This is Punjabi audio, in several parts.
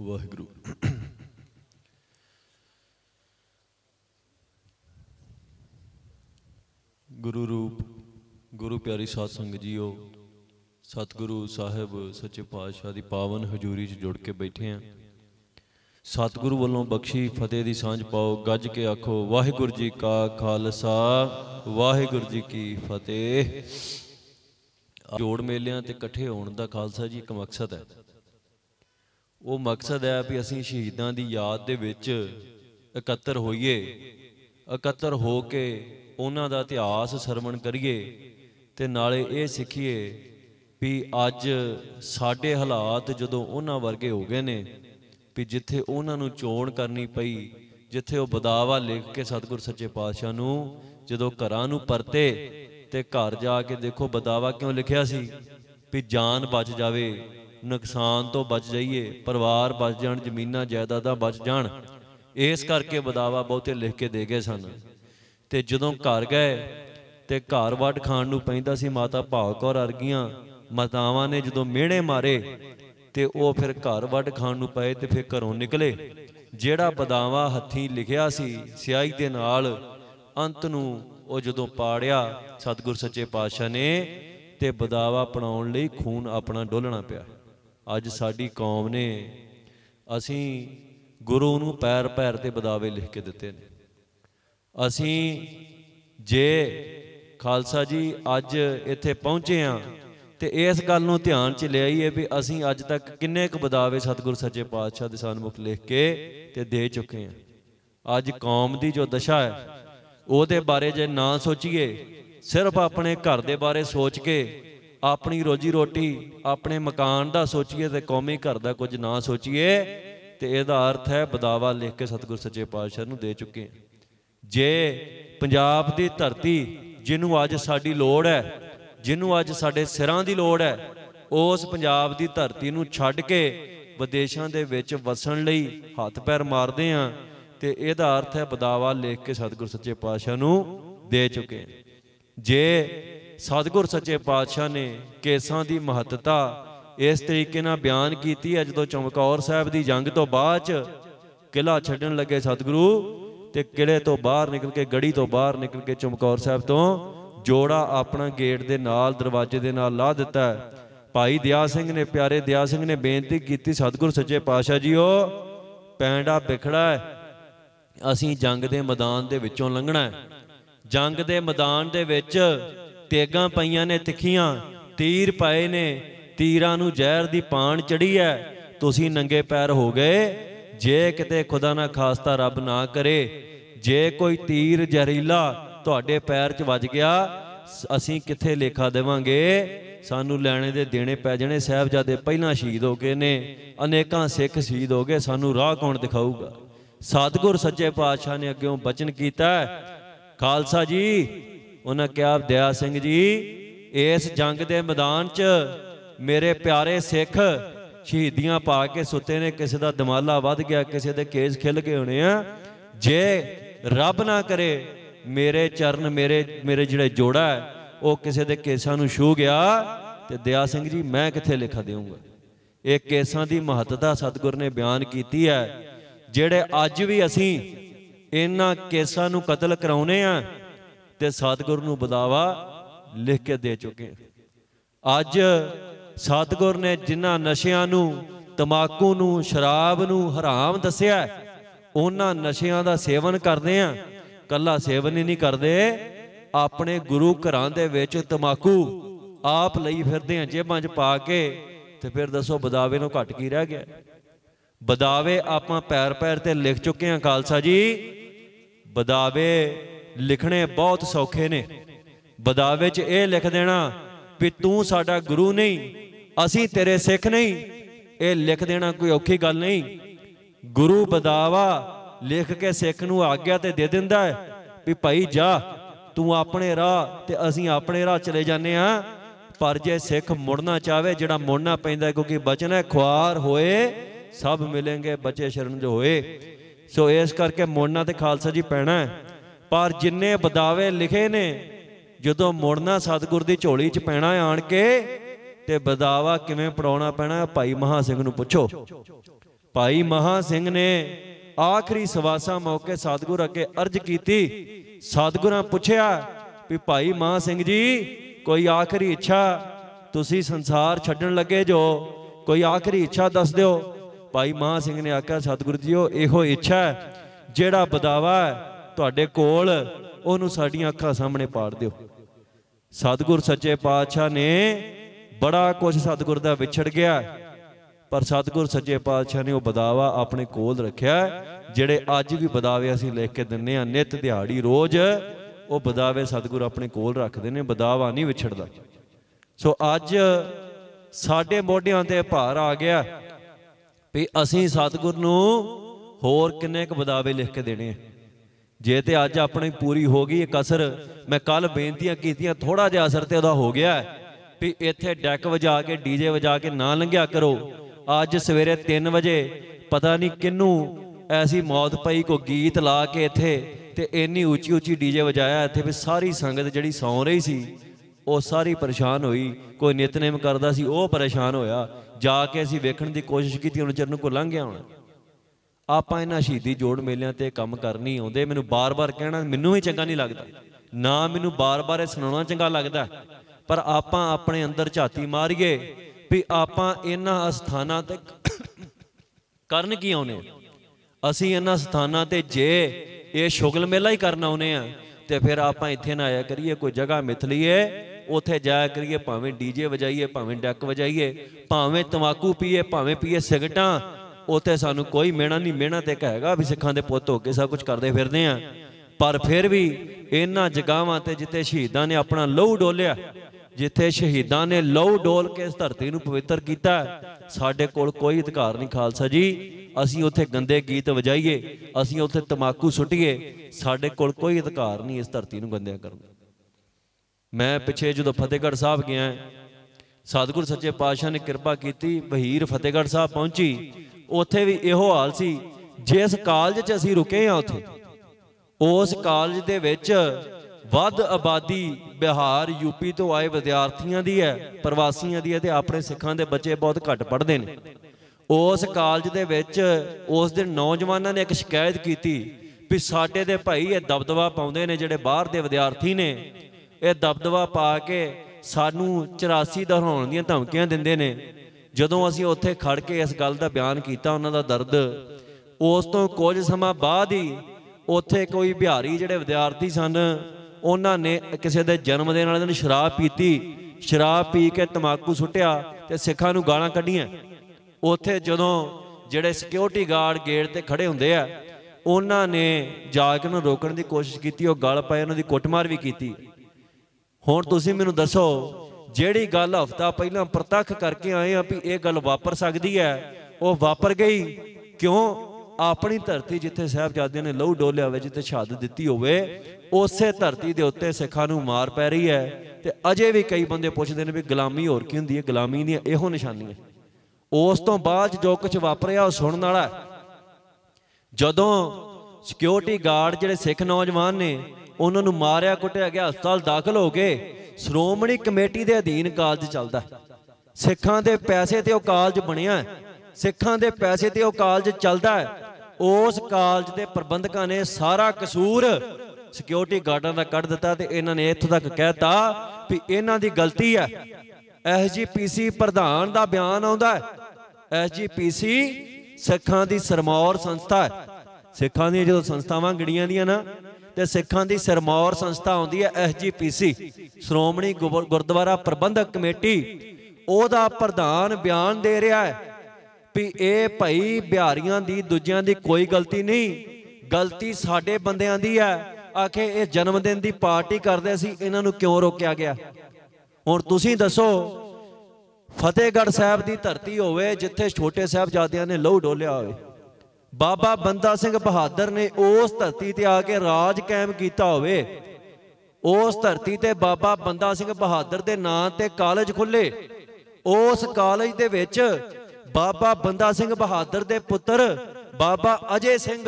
ਵਾਹਿਗੁਰੂ ਗੁਰੂ ਰੂਪ ਗੁਰੂ ਪਿਆਰੀ ਸਾਧ ਸੰਗ ਜੀਓ ਸਤਿਗੁਰੂ ਸਾਹਿਬ ਸੱਚੇ ਪਾਤਸ਼ਾਹ ਦੀ ਪਾਵਨ ਹਜ਼ੂਰੀ 'ਚ ਜੁੜ ਕੇ ਬੈਠੇ ਆਂ ਸਤਿਗੁਰੂ ਵੱਲੋਂ ਬਖਸ਼ੀ ਫਤਿਹ ਦੀ ਸਾਂਝ ਪਾਓ ਗੱਜ ਕੇ ਆਖੋ ਵਾਹਿਗੁਰੂ ਜੀ ਕਾ ਖਾਲਸਾ ਵਾਹਿਗੁਰੂ ਜੀ ਕੀ ਫਤਿਹ ਜੋੜ ਮੇਲਿਆਂ ਤੇ ਇਕੱਠੇ ਹੋਣ ਦਾ ਖਾਲਸਾ ਜੀ ਇੱਕ ਮਕਸਦ ਹੈ ਉਹ ਮਕਸਦ ਹੈ ਵੀ ਅਸੀਂ ਸ਼ਹੀਦਾਂ ਦੀ ਯਾਦ ਦੇ ਵਿੱਚ ਇਕੱਤਰ ਹੋਈਏ ਇਕੱਤਰ ਹੋ ਕੇ ਉਹਨਾਂ ਦਾ ਇਤਿਹਾਸ ਸਰਵਣ ਕਰੀਏ ਤੇ ਨਾਲੇ ਇਹ ਸਿੱਖੀਏ ਵੀ ਅੱਜ ਸਾਡੇ ਹਾਲਾਤ ਜਦੋਂ ਉਹਨਾਂ ਵਰਗੇ ਹੋ ਗਏ ਨੇ ਵੀ ਜਿੱਥੇ ਉਹਨਾਂ ਨੂੰ ਚੋਣ ਕਰਨੀ ਪਈ ਜਿੱਥੇ ਉਹ ਬਦਾਵਾ ਲਿਖ ਕੇ ਸਤਿਗੁਰ ਸੱਚੇ ਪਾਤਸ਼ਾਹ ਨੂੰ ਜਦੋਂ ਘਰਾਂ ਨੂੰ ਪਰਤੇ ਤੇ ਘਰ ਜਾ ਕੇ ਦੇਖੋ ਬਦਾਵਾ ਕਿਉਂ ਲਿਖਿਆ ਸੀ ਵੀ ਜਾਨ ਬਚ ਜਾਵੇ ਨੁਕਸਾਨ ਤੋਂ ਬਚ ਜਾਈਏ ਪਰਿਵਾਰ ਬਚ ਜਾਣ ਜ਼ਮੀਨਾਂ ਜਾਇਦਾਦਾਂ ਬਚ ਜਾਣ ਇਸ ਕਰਕੇ ਬਦਾਵਾ ਬਹੁਤੇ ਲਿਖ ਕੇ ਦੇ ਗਏ ਸਨ ਤੇ ਜਦੋਂ ਘਰ ਗਏ ਤੇ ਘਰ ਵੱਡ ਖਾਣ ਨੂੰ ਪੈਂਦਾ ਸੀ ਮਾਤਾ ਭਾਗ ਕੌਰ ਅਰਗੀਆਂ ਮਾਤਾਵਾਂ ਨੇ ਜਦੋਂ ਮਿਹਣੇ ਮਾਰੇ ਤੇ ਉਹ ਫਿਰ ਘਰ ਵੱਡ ਖਾਣ ਨੂੰ ਪਏ ਤੇ ਫਿਰ ਘਰੋਂ ਨਿਕਲੇ ਜਿਹੜਾ ਬਦਾਵਾ ਹੱਥੀ ਲਿਖਿਆ ਸੀ ਸਿਆਹੀ ਦੇ ਨਾਲ ਅੰਤ ਨੂੰ ਉਹ ਜਦੋਂ ਪਾੜਿਆ ਸਤਿਗੁਰ ਸੱਚੇ ਪਾਤਸ਼ਾਹ ਨੇ ਤੇ ਬਦਾਵਾ ਪਣਾਉਣ ਲਈ ਖੂਨ ਆਪਣਾ ਡੋਲਣਾ ਪਿਆ ਅੱਜ ਸਾਡੀ ਕੌਮ ਨੇ ਅਸੀਂ ਗੁਰੂ ਨੂੰ ਪੈਰ ਪੈਰ ਤੇ ਬਦਾਵੇ ਲਿਖ ਕੇ ਦਿੱਤੇ ਨੇ ਅਸੀਂ ਜੇ ਖਾਲਸਾ ਜੀ ਅੱਜ ਇੱਥੇ ਪਹੁੰਚੇ ਆ ਤੇ ਇਸ ਗੱਲ ਨੂੰ ਧਿਆਨ ਚ ਲਿਆਈਏ ਵੀ ਅਸੀਂ ਅੱਜ ਤੱਕ ਕਿੰਨੇ ਕੁ ਬਦਾਵੇ ਸਤਿਗੁਰ ਸੱਚੇ ਪਾਤਸ਼ਾਹ ਦੇ ਸਾਹਮਣੇ ਲਿਖ ਕੇ ਤੇ ਦੇ ਚੁੱਕੇ ਆ ਅੱਜ ਕੌਮ ਦੀ ਜੋ ਦਸ਼ਾ ਹੈ ਉਹਦੇ ਬਾਰੇ ਜੇ ਨਾ ਸੋਚੀਏ ਸਿਰਫ ਆਪਣੇ ਘਰ ਦੇ ਬਾਰੇ ਸੋਚ ਕੇ ਆਪਣੀ ਰੋਜੀ ਰੋਟੀ ਆਪਣੇ ਮਕਾਨ ਦਾ ਸੋਚੀਏ ਤੇ ਕੌਮੀ ਘਰ ਦਾ ਕੁਝ ਨਾ ਸੋਚੀਏ ਤੇ ਇਹਦਾ ਅਰਥ ਹੈ ਬਦਾਵਾ ਲਿਖ ਕੇ ਸਤਿਗੁਰ ਸੱਚੇ ਪਾਤਸ਼ਾਹ ਨੂੰ ਦੇ ਚੁੱਕੇ ਜੇ ਪੰਜਾਬ ਦੀ ਧਰਤੀ ਜਿਹਨੂੰ ਅੱਜ ਸਾਡੀ ਲੋੜ ਹੈ ਜਿਹਨੂੰ ਅੱਜ ਸਾਡੇ ਸਿਰਾਂ ਦੀ ਲੋੜ ਹੈ ਉਸ ਪੰਜਾਬ ਦੀ ਧਰਤੀ ਨੂੰ ਛੱਡ ਕੇ ਵਿਦੇਸ਼ਾਂ ਦੇ ਵਿੱਚ ਵਸਣ ਲਈ ਹੱਥ ਪੈਰ ਮਾਰਦੇ ਆ ਤੇ ਇਹਦਾ ਅਰਥ ਹੈ ਬਦਾਵਾ ਲਿਖ ਕੇ ਸਤਿਗੁਰ ਸੱਚੇ ਪਾਤਸ਼ਾਹ ਨੂੰ ਦੇ ਚੁੱਕੇ ਜੇ ਸਤਿਗੁਰ ਸੱਚੇ ਪਾਤਸ਼ਾਹ ਨੇ ਕੇਸਾਂ ਦੀ ਮਹੱਤਤਾ ਇਸ ਤਰੀਕੇ ਨਾਲ ਬਿਆਨ ਕੀਤੀ ਹੈ ਜਦੋਂ ਚਮਕੌਰ ਸਾਹਿਬ ਦੀ ਜੰਗ ਤੋਂ ਬਾਅਦ ਚ ਕਿਲਾ ਛੱਡਣ ਲੱਗੇ ਸਤਿਗੁਰੂ ਤੇ ਕਿਲੇ ਤੋਂ ਬਾਹਰ ਨਿਕਲ ਕੇ ਗੜੀ ਤੋਂ ਬਾਹਰ ਨਿਕਲ ਕੇ ਚਮਕੌਰ ਸਾਹਿਬ ਤੋਂ ਜੋੜਾ ਆਪਣਾ ਗੇਟ ਦੇ ਨਾਲ ਦਰਵਾਜ਼ੇ ਦੇ ਨਾਲ ਲਾ ਦਿੱਤਾ ਭਾਈ ਦਿਆ ਸਿੰਘ ਨੇ ਪਿਆਰੇ ਦਿਆ ਸਿੰਘ ਨੇ ਬੇਨਤੀ ਕੀਤੀ ਸਤਿਗੁਰ ਸੱਚੇ ਪਾਤਸ਼ਾਹ ਜੀਓ ਪੈਂਡਾ ਵਿਖੜਾ ਹੈ ਅਸੀਂ ਜੰਗ ਦੇ ਮੈਦਾਨ ਦੇ ਵਿੱਚੋਂ ਲੰਘਣਾ ਹੈ ਜੰਗ ਦੇ ਮੈਦਾਨ ਦੇ ਵਿੱਚ ਤੇਗਾਂ ਪਈਆਂ ਨੇ ਤਿੱਖੀਆਂ ਤੀਰ ਪਏ ਨੇ ਤੀਰਾਂ ਨੂੰ ਜ਼ਹਿਰ ਦੀ ਪਾਣ ਚੜੀ ਐ ਤੁਸੀਂ ਨੰਗੇ ਪੈਰ ਹੋ ਗਏ ਜੇ ਕਿਤੇ ਖੁਦਾ ਨਾ ਖਾਸਤਾ ਰੱਬ ਨਾ ਕਰੇ ਜੇ ਕੋਈ ਤੀਰ ਜ਼ਹਿਰੀਲਾ ਤੁਹਾਡੇ ਪੈਰ 'ਚ ਵੱਜ ਗਿਆ ਅਸੀਂ ਕਿੱਥੇ ਲੇਖਾ ਦੇਵਾਂਗੇ ਸਾਨੂੰ ਲੈਣੇ ਦੇ ਦੇਣੇ ਪੈ ਜਾਣੇ ਸਹਿਬਜ਼ਾਦੇ ਪਹਿਲਾਂ ਸ਼ਹੀਦ ਹੋ ਗਏ ਨੇ ਅਨੇਕਾਂ ਸਿੱਖ ਸ਼ਹੀਦ ਹੋ ਗਏ ਸਾਨੂੰ ਰਾਹ ਕੌਣ ਦਿਖਾਊਗਾ ਸਤਗੁਰ ਸੱਚੇ ਪਾਤਸ਼ਾਹ ਨੇ ਅੱਗੇੋਂ ਬਚਨ ਕੀਤਾ ਖਾਲਸਾ ਜੀ ਉਹਨਾਂ ਕਿਹਾ ਦਇਆ ਸਿੰਘ ਜੀ ਇਸ ਜੰਗ ਦੇ ਮੈਦਾਨ 'ਚ ਮੇਰੇ ਪਿਆਰੇ ਸਿੱਖ ਸ਼ਹੀਦੀਆਂ ਪਾ ਕੇ ਸੁੱਤੇ ਨੇ ਕਿਸੇ ਦਾ ਦਿਮਾਲਾ ਵੱਧ ਗਿਆ ਕਿਸੇ ਦੇ ਕੇਸ ਖਿਲ ਗਏ ਹੋਣੇ ਆ ਜੇ ਰੱਬ ਨਾ ਕਰੇ ਮੇਰੇ ਚਰਨ ਮੇਰੇ ਮੇਰੇ ਜਿਹੜੇ ਜੋੜਾ ਹੈ ਉਹ ਕਿਸੇ ਦੇ ਕੇਸਾਂ ਨੂੰ ਛੂ ਗਿਆ ਤੇ ਦਇਆ ਸਿੰਘ ਜੀ ਮੈਂ ਕਿੱਥੇ ਲਿਖਾ ਦੇਵਾਂਗਾ ਇਹ ਕੇਸਾਂ ਦੀ ਮਹੱਤਤਾ ਸਤਿਗੁਰ ਨੇ ਬਿਆਨ ਕੀਤੀ ਹੈ ਜਿਹੜੇ ਅੱਜ ਵੀ ਅਸੀਂ ਇਹਨਾਂ ਕੇਸਾਂ ਨੂੰ ਕਤਲ ਕਰਾਉਨੇ ਆ ਤੇ ਸਤਿਗੁਰ ਨੂੰ ਬਦਾਵਾ ਲਿਖ ਕੇ ਦੇ ਚੁੱਕੇ ਅੱਜ ਸਤਿਗੁਰ ਨੇ ਜਿਨ੍ਹਾਂ ਨਸ਼ਿਆਂ ਨੂੰ ਤਮਾਕੂ ਨੂੰ ਸ਼ਰਾਬ ਨੂੰ ਹਰਾਮ ਦੱਸਿਆ ਉਹਨਾਂ ਨਸ਼ਿਆਂ ਦਾ ਸੇਵਨ ਕਰਦੇ ਆ ਕੱਲਾ ਸੇਵਨ ਹੀ ਨਹੀਂ ਕਰਦੇ ਆਪਣੇ ਗੁਰੂ ਘਰਾਂ ਦੇ ਵਿੱਚ ਤਮਾਕੂ ਆਪ ਲਈ ਫਿਰਦੇ ਆ ਜੇਬਾਂ 'ਚ ਪਾ ਕੇ ਤੇ ਫਿਰ ਦੱਸੋ ਬਦਾਵੇ ਨੂੰ ਘਟ ਕੀ ਰਹਿ ਗਿਆ ਬਦਾਵੇ ਆਪਾਂ ਪੈਰ ਪੈਰ ਤੇ ਲਿਖ ਚੁੱਕੇ ਆ ਖਾਲਸਾ ਜੀ ਬਦਾਵੇ ਲਿਖਣੇ ਬਹੁਤ ਸੌਖੇ ਨੇ ਬਦਾਵੇ 'ਚ ਇਹ ਲਿਖ ਦੇਣਾ ਵੀ ਤੂੰ ਸਾਡਾ ਗੁਰੂ ਨਹੀਂ ਅਸੀਂ ਤੇਰੇ ਸਿੱਖ ਨਹੀਂ ਇਹ ਲਿਖ ਦੇਣਾ ਕੋਈ ਔਖੀ ਗੱਲ ਨਹੀਂ ਗੁਰੂ ਬਦਾਵਾ ਲਿਖ ਕੇ ਸਿੱਖ ਨੂੰ ਆਗਿਆ ਤੇ ਦੇ ਦਿੰਦਾ ਹੈ ਵੀ ਭਾਈ ਜਾ ਤੂੰ ਆਪਣੇ ਰਾਹ ਤੇ ਅਸੀਂ ਆਪਣੇ ਰਾਹ ਚਲੇ ਜਾਂਦੇ ਆ ਪਰ ਜੇ ਸਿੱਖ ਮੁੜਨਾ ਚਾਵੇ ਜਿਹੜਾ ਮੁੜਨਾ ਪੈਂਦਾ ਕਿਉਂਕਿ ਬਚਨ ਹੈ ਖੁਆਰ ਹੋਏ ਸਭ ਮਿਲेंगे ਬਚੇ ਸ਼ਰਨ ਜੋ ਹੋਏ ਸੋ ਇਸ ਕਰਕੇ ਮੁੜਨਾ ਤੇ ਖਾਲਸਾ ਜੀ ਪੈਣਾ ਹੈ ਪਰ ਜਿੰਨੇ ਬਦਾਵੇ ਲਿਖੇ ਨੇ ਜਦੋਂ ਮੁੜਨਾ ਸਤਗੁਰ ਦੀ ਝੋਲੀ 'ਚ ਪੈਣਾ ਆਣ ਕੇ ਤੇ ਬਦਾਵਾ ਕਿਵੇਂ ਪੜਾਉਣਾ ਪੈਣਾ ਭਾਈ ਮਹਾ ਸਿੰਘ ਨੂੰ ਪੁੱਛੋ ਭਾਈ ਮਹਾ ਸਿੰਘ ਨੇ ਆਖਰੀ ਸਵਾਸਾ ਮੌਕੇ ਸਤਗੁਰ ਅੱਗੇ ਅਰਜ ਕੀਤੀ ਸਤਗੁਰਾਂ ਪੁੱਛਿਆ ਵੀ ਭਾਈ ਮਹਾ ਸਿੰਘ ਜੀ ਕੋਈ ਆਖਰੀ ਇੱਛਾ ਤੁਸੀਂ ਸੰਸਾਰ ਛੱਡਣ ਲੱਗੇ ਜੋ ਕੋਈ ਆਖਰੀ ਇੱਛਾ ਦੱਸ ਦਿਓ ਭਾਈ ਮਹਾ ਸਿੰਘ ਨੇ ਆਖਿਆ ਸਤਗੁਰ ਜੀਓ ਇਹੋ ਇੱਛਾ ਜਿਹੜਾ ਬਦਾਵਾ ਹੈ ਤੁਹਾਡੇ ਕੋਲ ਉਹਨੂੰ ਸਾਡੀਆਂ ਅੱਖਾਂ ਸਾਹਮਣੇ ਪਾੜ ਦਿਓ ਸਤਿਗੁਰ ਸੱਚੇ ਪਾਤਸ਼ਾਹ ਨੇ ਬੜਾ ਕੁਝ ਸਤਿਗੁਰ ਦਾ ਵਿਛੜ ਗਿਆ ਪਰ ਸਤਿਗੁਰ ਸੱਚੇ ਪਾਤਸ਼ਾਹ ਨੇ ਉਹ ਬਦਾਵਾ ਆਪਣੇ ਕੋਲ ਰੱਖਿਆ ਜਿਹੜੇ ਅੱਜ ਵੀ ਬਦਾਵੇ ਅਸੀਂ ਲਿਖ ਕੇ ਦਿੰਨੇ ਆ ਨਿਤ ਦਿਹਾੜੀ ਰੋਜ਼ ਉਹ ਬਦਾਵੇ ਸਤਿਗੁਰ ਆਪਣੇ ਕੋਲ ਰੱਖਦੇ ਨੇ ਬਦਾਵਾ ਨਹੀਂ ਵਿਛੜਦਾ ਸੋ ਅੱਜ ਸਾਡੇ ਮੋਢਿਆਂ ਤੇ ਭਾਰ ਆ ਗਿਆ ਵੀ ਅਸੀਂ ਸਤਿਗੁਰ ਨੂੰ ਹੋਰ ਕਿੰਨੇ ਕੁ ਬਦਾਵੇ ਲਿਖ ਕੇ ਦੇਣੇ ਆ ਜੇ ਤੇ ਅੱਜ ਆਪਣੀ ਪੂਰੀ ਹੋ ਗਈ ਇਹ ਕਸਰ ਮੈਂ ਕੱਲ ਬੇਨਤੀਆਂ ਕੀਤੀਆਂ ਥੋੜਾ ਜਿਹਾ ਅਸਰ ਤੇ ਉਹਦਾ ਹੋ ਗਿਆ ਵੀ ਇੱਥੇ ਡੈਕ ਵਜਾ ਕੇ ਡੀਜੇ ਵਜਾ ਕੇ ਨਾ ਲੰਘਿਆ ਕਰੋ ਅੱਜ ਸਵੇਰੇ 3 ਵਜੇ ਪਤਾ ਨਹੀਂ ਕਿੰਨੂੰ ਐਸੀ ਮੌਤ ਪਈ ਕੋ ਗੀਤ ਲਾ ਕੇ ਇੱਥੇ ਤੇ ਇੰਨੀ ਉੱਚੀ ਉੱਚੀ ਡੀਜੇ ਵਜਾਇਆ ਇੱਥੇ ਵੀ ਸਾਰੀ ਸੰਗਤ ਜਿਹੜੀ ਸੌ ਰਹੀ ਸੀ ਉਹ ਸਾਰੀ ਪਰੇਸ਼ਾਨ ਹੋਈ ਕੋਈ ਨਿਤਨੇਮ ਕਰਦਾ ਸੀ ਉਹ ਪਰੇਸ਼ਾਨ ਹੋਇਆ ਜਾ ਕੇ ਅਸੀਂ ਵੇਖਣ ਦੀ ਕੋਸ਼ਿਸ਼ ਕੀਤੀ ਉਹਨਾਂ ਚਿਰ ਨੂੰ ਕੋ ਲੰਘ ਹੁਣ ਆਪਾਂ ਇਹਨਾਂ ਸ਼ਹੀਦੀ ਜੋੜ ਮੇਲਿਆਂ ਤੇ ਕੰਮ ਕਰਨੀ ਆਉਂਦੇ ਮੈਨੂੰ ਬਾਰ-ਬਾਰ ਕਹਿਣਾ ਮੈਨੂੰ ਵੀ ਚੰਗਾ ਨਹੀਂ ਲੱਗਦਾ ਨਾ ਮੈਨੂੰ ਬਾਰ-ਬਾਰ ਇਹ ਸੁਣਾਉਣਾ ਚੰਗਾ ਲੱਗਦਾ ਪਰ ਆਪਾਂ ਆਪਣੇ ਅੰਦਰ ਝਾਤੀ ਮਾਰੀਏ ਵੀ ਆਪਾਂ ਇਹਨਾਂ ਅਸਥਾਨਾਂ ਤੇ ਕਰਨ ਕੀ ਆਉਨੇ ਅਸੀਂ ਇਹਨਾਂ ਸਥਾਨਾਂ ਤੇ ਜੇ ਇਹ ਸ਼ੁਗਲ ਮੇਲਾ ਹੀ ਕਰਨ ਆਉਨੇ ਆ ਤੇ ਫਿਰ ਆਪਾਂ ਇੱਥੇ ਨਾ ਆਇਆ ਕਰੀਏ ਕੋਈ ਜਗ੍ਹਾ ਮਿਥਲੀਏ ਲਈਏ ਉਥੇ ਜਾਇਆ ਕਰੀਏ ਭਾਵੇਂ ਡੀਜੇ ਵਜਾਈਏ ਭਾਵੇਂ ਡੱਕ ਵਜਾਈਏ ਭਾਵੇਂ ਤਮਾਕੂ ਪੀਏ ਭਾਵੇਂ ਪੀਏ ਸਿਗਟਾਂ ਉੱਥੇ ਸਾਨੂੰ ਕੋਈ ਮਿਹਣਾ ਨਹੀਂ ਮਿਹਣਾ ਤੇ ਕਹੇਗਾ ਵੀ ਸਿੱਖਾਂ ਦੇ ਪੁੱਤ ਹੋ ਕੇ ਸਭ ਕੁਝ ਕਰਦੇ ਫਿਰਦੇ ਆ ਪਰ ਫਿਰ ਵੀ ਇਹਨਾਂ ਜਗਾਵਾਂ ਤੇ ਜਿੱਥੇ ਸ਼ਹੀਦਾਂ ਨੇ ਆਪਣਾ ਲਹੂ ਡੋਲਿਆ ਜਿੱਥੇ ਸ਼ਹੀਦਾਂ ਨੇ ਲਹੂ ਡੋਲ ਕੇ ਇਸ ਧਰਤੀ ਨੂੰ ਪਵਿੱਤਰ ਕੀਤਾ ਸਾਡੇ ਕੋਲ ਕੋਈ ਅਧਿਕਾਰ ਨਹੀਂ ਖਾਲਸਾ ਜੀ ਅਸੀਂ ਉੱਥੇ ਗੰਦੇ ਗੀਤ ਵਜਾਈਏ ਅਸੀਂ ਉੱਥੇ ਤਮਾਕੂ ਸੁੱਟੀਏ ਸਾਡੇ ਕੋਲ ਕੋਈ ਅਧਿਕਾਰ ਨਹੀਂ ਇਸ ਧਰਤੀ ਨੂੰ ਗੰਦਿਆ ਕਰਨ ਦਾ ਮੈਂ ਪਿੱਛੇ ਜਦੋਂ ਫਤਿਹਗੜ੍ਹ ਸਾਹਿਬ ਗਿਆ ਸਤਿਗੁਰ ਸੱਚੇ ਪਾਤਸ਼ਾਹ ਨੇ ਕਿਰਪਾ ਕੀਤੀ ਬਹੀਰ ਫਤਿਹਗੜ੍ਹ ਸਾਹਿਬ ਪਹੁੰਚੀ ਉੱਥੇ ਵੀ ਇਹੋ ਹਾਲ ਸੀ ਜਿਸ ਕਾਲਜ 'ਚ ਅਸੀਂ ਰੁਕੇ ਆ ਉੱਥੇ ਉਸ ਕਾਲਜ ਦੇ ਵਿੱਚ ਵੱਧ ਆਬਾਦੀ ਬਿਹਾਰ ਯੂਪੀ ਤੋਂ ਆਏ ਵਿਦਿਆਰਥੀਆਂ ਦੀ ਹੈ ਪ੍ਰਵਾਸੀਆਂ ਦੀ ਹੈ ਤੇ ਆਪਣੇ ਸਿੱਖਾਂ ਦੇ ਬੱਚੇ ਬਹੁਤ ਘੱਟ ਪੜ੍ਹਦੇ ਨੇ ਉਸ ਕਾਲਜ ਦੇ ਵਿੱਚ ਉਸ ਦਿਨ ਨੌਜਵਾਨਾਂ ਨੇ ਇੱਕ ਸ਼ਿਕਾਇਤ ਕੀਤੀ ਵੀ ਸਾਡੇ ਦੇ ਭਾਈ ਇਹ ਦਬਦਬਾ ਪਾਉਂਦੇ ਨੇ ਜਿਹੜੇ ਬਾਹਰ ਦੇ ਵਿਦਿਆਰਥੀ ਨੇ ਇਹ ਦਬਦਬਾ ਪਾ ਕੇ ਸਾਨੂੰ 84 ਦਹਾਉਣ ਦੀਆਂ ਧਮਕੀਆਂ ਦਿੰਦੇ ਨੇ ਜਦੋਂ ਅਸੀਂ ਉੱਥੇ ਖੜ ਕੇ ਇਸ ਗੱਲ ਦਾ ਬਿਆਨ ਕੀਤਾ ਉਹਨਾਂ ਦਾ ਦਰਦ ਉਸ ਤੋਂ ਕੁਝ ਸਮਾਂ ਬਾਅਦ ਹੀ ਉੱਥੇ ਕੋਈ ਬਿਹਾਰੀ ਜਿਹੜੇ ਵਿਦਿਆਰਥੀ ਸਨ ਉਹਨਾਂ ਨੇ ਕਿਸੇ ਦੇ ਜਨਮ ਦਿਨ ਵਾਲੇ ਦਿਨ ਸ਼ਰਾਬ ਪੀਤੀ ਸ਼ਰਾਬ ਪੀ ਕੇ ਤਮਾਕੂ ਸੁੱਟਿਆ ਤੇ ਸਿੱਖਾਂ ਨੂੰ ਗਾਲਾਂ ਕੱਢੀਆਂ ਉੱਥੇ ਜਦੋਂ ਜਿਹੜੇ ਸਿਕਿਉਰਿਟੀ ਗਾਰਡ ਗੇਟ ਤੇ ਖੜੇ ਹੁੰਦੇ ਆ ਉਹਨਾਂ ਨੇ ਜਾ ਕੇ ਉਹਨੂੰ ਰੋਕਣ ਦੀ ਕੋਸ਼ਿਸ਼ ਕੀਤੀ ਉਹ ਗੱਲ ਪਾਏ ਉਹਨਾਂ ਦੀ ਕੁੱਟਮਾਰ ਵੀ ਕੀਤੀ ਹੁਣ ਤੁਸੀਂ ਮੈਨੂੰ ਦੱਸੋ ਜਿਹੜੀ ਗੱਲ ਹਫਤਾ ਪਹਿਲਾਂ ਪ੍ਰਤੱਖ ਕਰਕੇ ਆਏ ਆ ਵੀ ਇਹ ਗੱਲ ਵਾਪਰ ਸਕਦੀ ਹੈ ਉਹ ਵਾਪਰ ਗਈ ਕਿਉਂ ਆਪਣੀ ਧਰਤੀ ਜਿੱਥੇ ਸਹਿਬਜ਼ਾਦਿਆਂ ਨੇ ਲਹੂ ਡੋਲਿਆ ਹੋਵੇ ਜਿੱਥੇ ਸ਼ਹਾਦਤ ਦਿੱਤੀ ਹੋਵੇ ਉਸੇ ਧਰਤੀ ਦੇ ਉੱਤੇ ਸਿੱਖਾਂ ਨੂੰ ਮਾਰ ਪੈ ਰਹੀ ਹੈ ਤੇ ਅਜੇ ਵੀ ਕਈ ਬੰਦੇ ਪੁੱਛਦੇ ਨੇ ਵੀ ਗੁਲਾਮੀ ਹੋਰ ਕੀ ਹੁੰਦੀ ਹੈ ਗੁਲਾਮੀ ਨਹੀਂ ਇਹੋ ਨਿਸ਼ਾਨੀਆਂ ਉਸ ਤੋਂ ਬਾਅਦ ਜੋ ਕੁਝ ਵਾਪਰਿਆ ਉਹ ਸੁਣਨ ਵਾਲਾ ਜਦੋਂ ਸਿਕਿਉਰਿਟੀ ਗਾਰਡ ਜਿਹੜੇ ਸਿੱਖ ਨੌਜਵਾਨ ਨੇ ਉਹਨਾਂ ਨੂੰ ਮਾਰਿਆ ਕੁੱਟਿਆ ਗਿਆ ਹਸਪਤਾਲ ਦਾਖਲ ਹੋ ਗਏ ਸ਼੍ਰੋਮਣੀ ਕਮੇਟੀ ਦੇ ਅਧੀਨ ਕਾਲਜ ਚੱਲਦਾ ਸਿੱਖਾਂ ਦੇ ਪੈਸੇ ਤੇ ਉਹ ਕਾਲਜ ਬਣਿਆ ਸਿੱਖਾਂ ਦੇ ਪੈਸੇ ਤੇ ਉਹ ਕਾਲਜ ਚੱਲਦਾ ਹੈ ਉਸ ਕਾਲਜ ਦੇ ਪ੍ਰਬੰਧਕਾਂ ਨੇ ਸਾਰਾ ਕਸੂਰ ਸਿਕਿਉਰਿਟੀ ਗਾਰਡਾਂ ਦਾ ਕੱਢ ਦਿੱਤਾ ਤੇ ਇਹਨਾਂ ਨੇ ਇੱਥੋਂ ਤੱਕ ਕਹਿਤਾ ਵੀ ਇਹਨਾਂ ਦੀ ਗਲਤੀ ਹੈ ਐਸਜੀਪੀਸੀ ਪ੍ਰਧਾਨ ਦਾ ਬਿਆਨ ਆਉਂਦਾ ਹੈ ਐਸਜੀਪੀਸੀ ਸਿੱਖਾਂ ਦੀ ਸਰਮੌਰ ਸੰਸਥਾ ਹੈ ਸਿੱਖਾਂ ਦੀਆਂ ਜਦੋਂ ਸੰਸਥਾਵਾਂ ਗੜੀਆਂ ਦੀਆਂ ਨਾ ਤੇ ਸਿੱਖਾਂ ਦੀ ਸਰਮੌਰ ਸੰਸਥਾ ਆਉਂਦੀ ਹੈ ਐਸਜੀਪੀਸੀ ਸ਼੍ਰੋਮਣੀ ਗੁਰਦੁਆਰਾ ਪ੍ਰਬੰਧਕ ਕਮੇਟੀ ਉਹਦਾ ਪ੍ਰਧਾਨ ਬਿਆਨ ਦੇ ਰਿਹਾ ਹੈ ਵੀ ਇਹ ਭਾਈ ਬਿਹਾਰੀਆਂ ਦੀ ਦੂਜਿਆਂ ਦੀ ਕੋਈ ਗਲਤੀ ਨਹੀਂ ਗਲਤੀ ਸਾਡੇ ਬੰਦਿਆਂ ਦੀ ਹੈ ਆਖੇ ਇਹ ਜਨਮ ਦਿਨ ਦੀ ਪਾਰਟੀ ਕਰਦੇ ਸੀ ਇਹਨਾਂ ਨੂੰ ਕਿਉਂ ਰੋਕਿਆ ਗਿਆ ਹੁਣ ਤੁਸੀਂ ਦੱਸੋ ਫਤਿਹਗੜ੍ਹ ਸਾਹਿਬ ਦੀ ਧਰਤੀ ਹੋਵੇ ਜਿੱਥੇ ਛੋਟੇ ਸਾਹਿਬਜ਼ਾਦਿਆਂ ਨੇ ਲਹੂ ਡੋਲਿਆ ਹੋਵੇ ਬਾਬਾ ਬੰਦਾ ਸਿੰਘ ਬਹਾਦਰ ਨੇ ਉਸ ਧਰਤੀ ਤੇ ਆ ਕੇ ਰਾਜ ਕਾਇਮ ਕੀਤਾ ਹੋਵੇ ਉਸ ਧਰਤੀ ਤੇ ਬਾਬਾ ਬੰਦਾ ਸਿੰਘ ਬਹਾਦਰ ਦੇ ਨਾਂ ਤੇ ਕਾਲਜ ਖੁੱਲੇ ਉਸ ਕਾਲਜ ਦੇ ਵਿੱਚ ਬਾਬਾ ਬੰਦਾ ਸਿੰਘ ਬਹਾਦਰ ਦੇ ਪੁੱਤਰ ਬਾਬਾ ਅਜੇ ਸਿੰਘ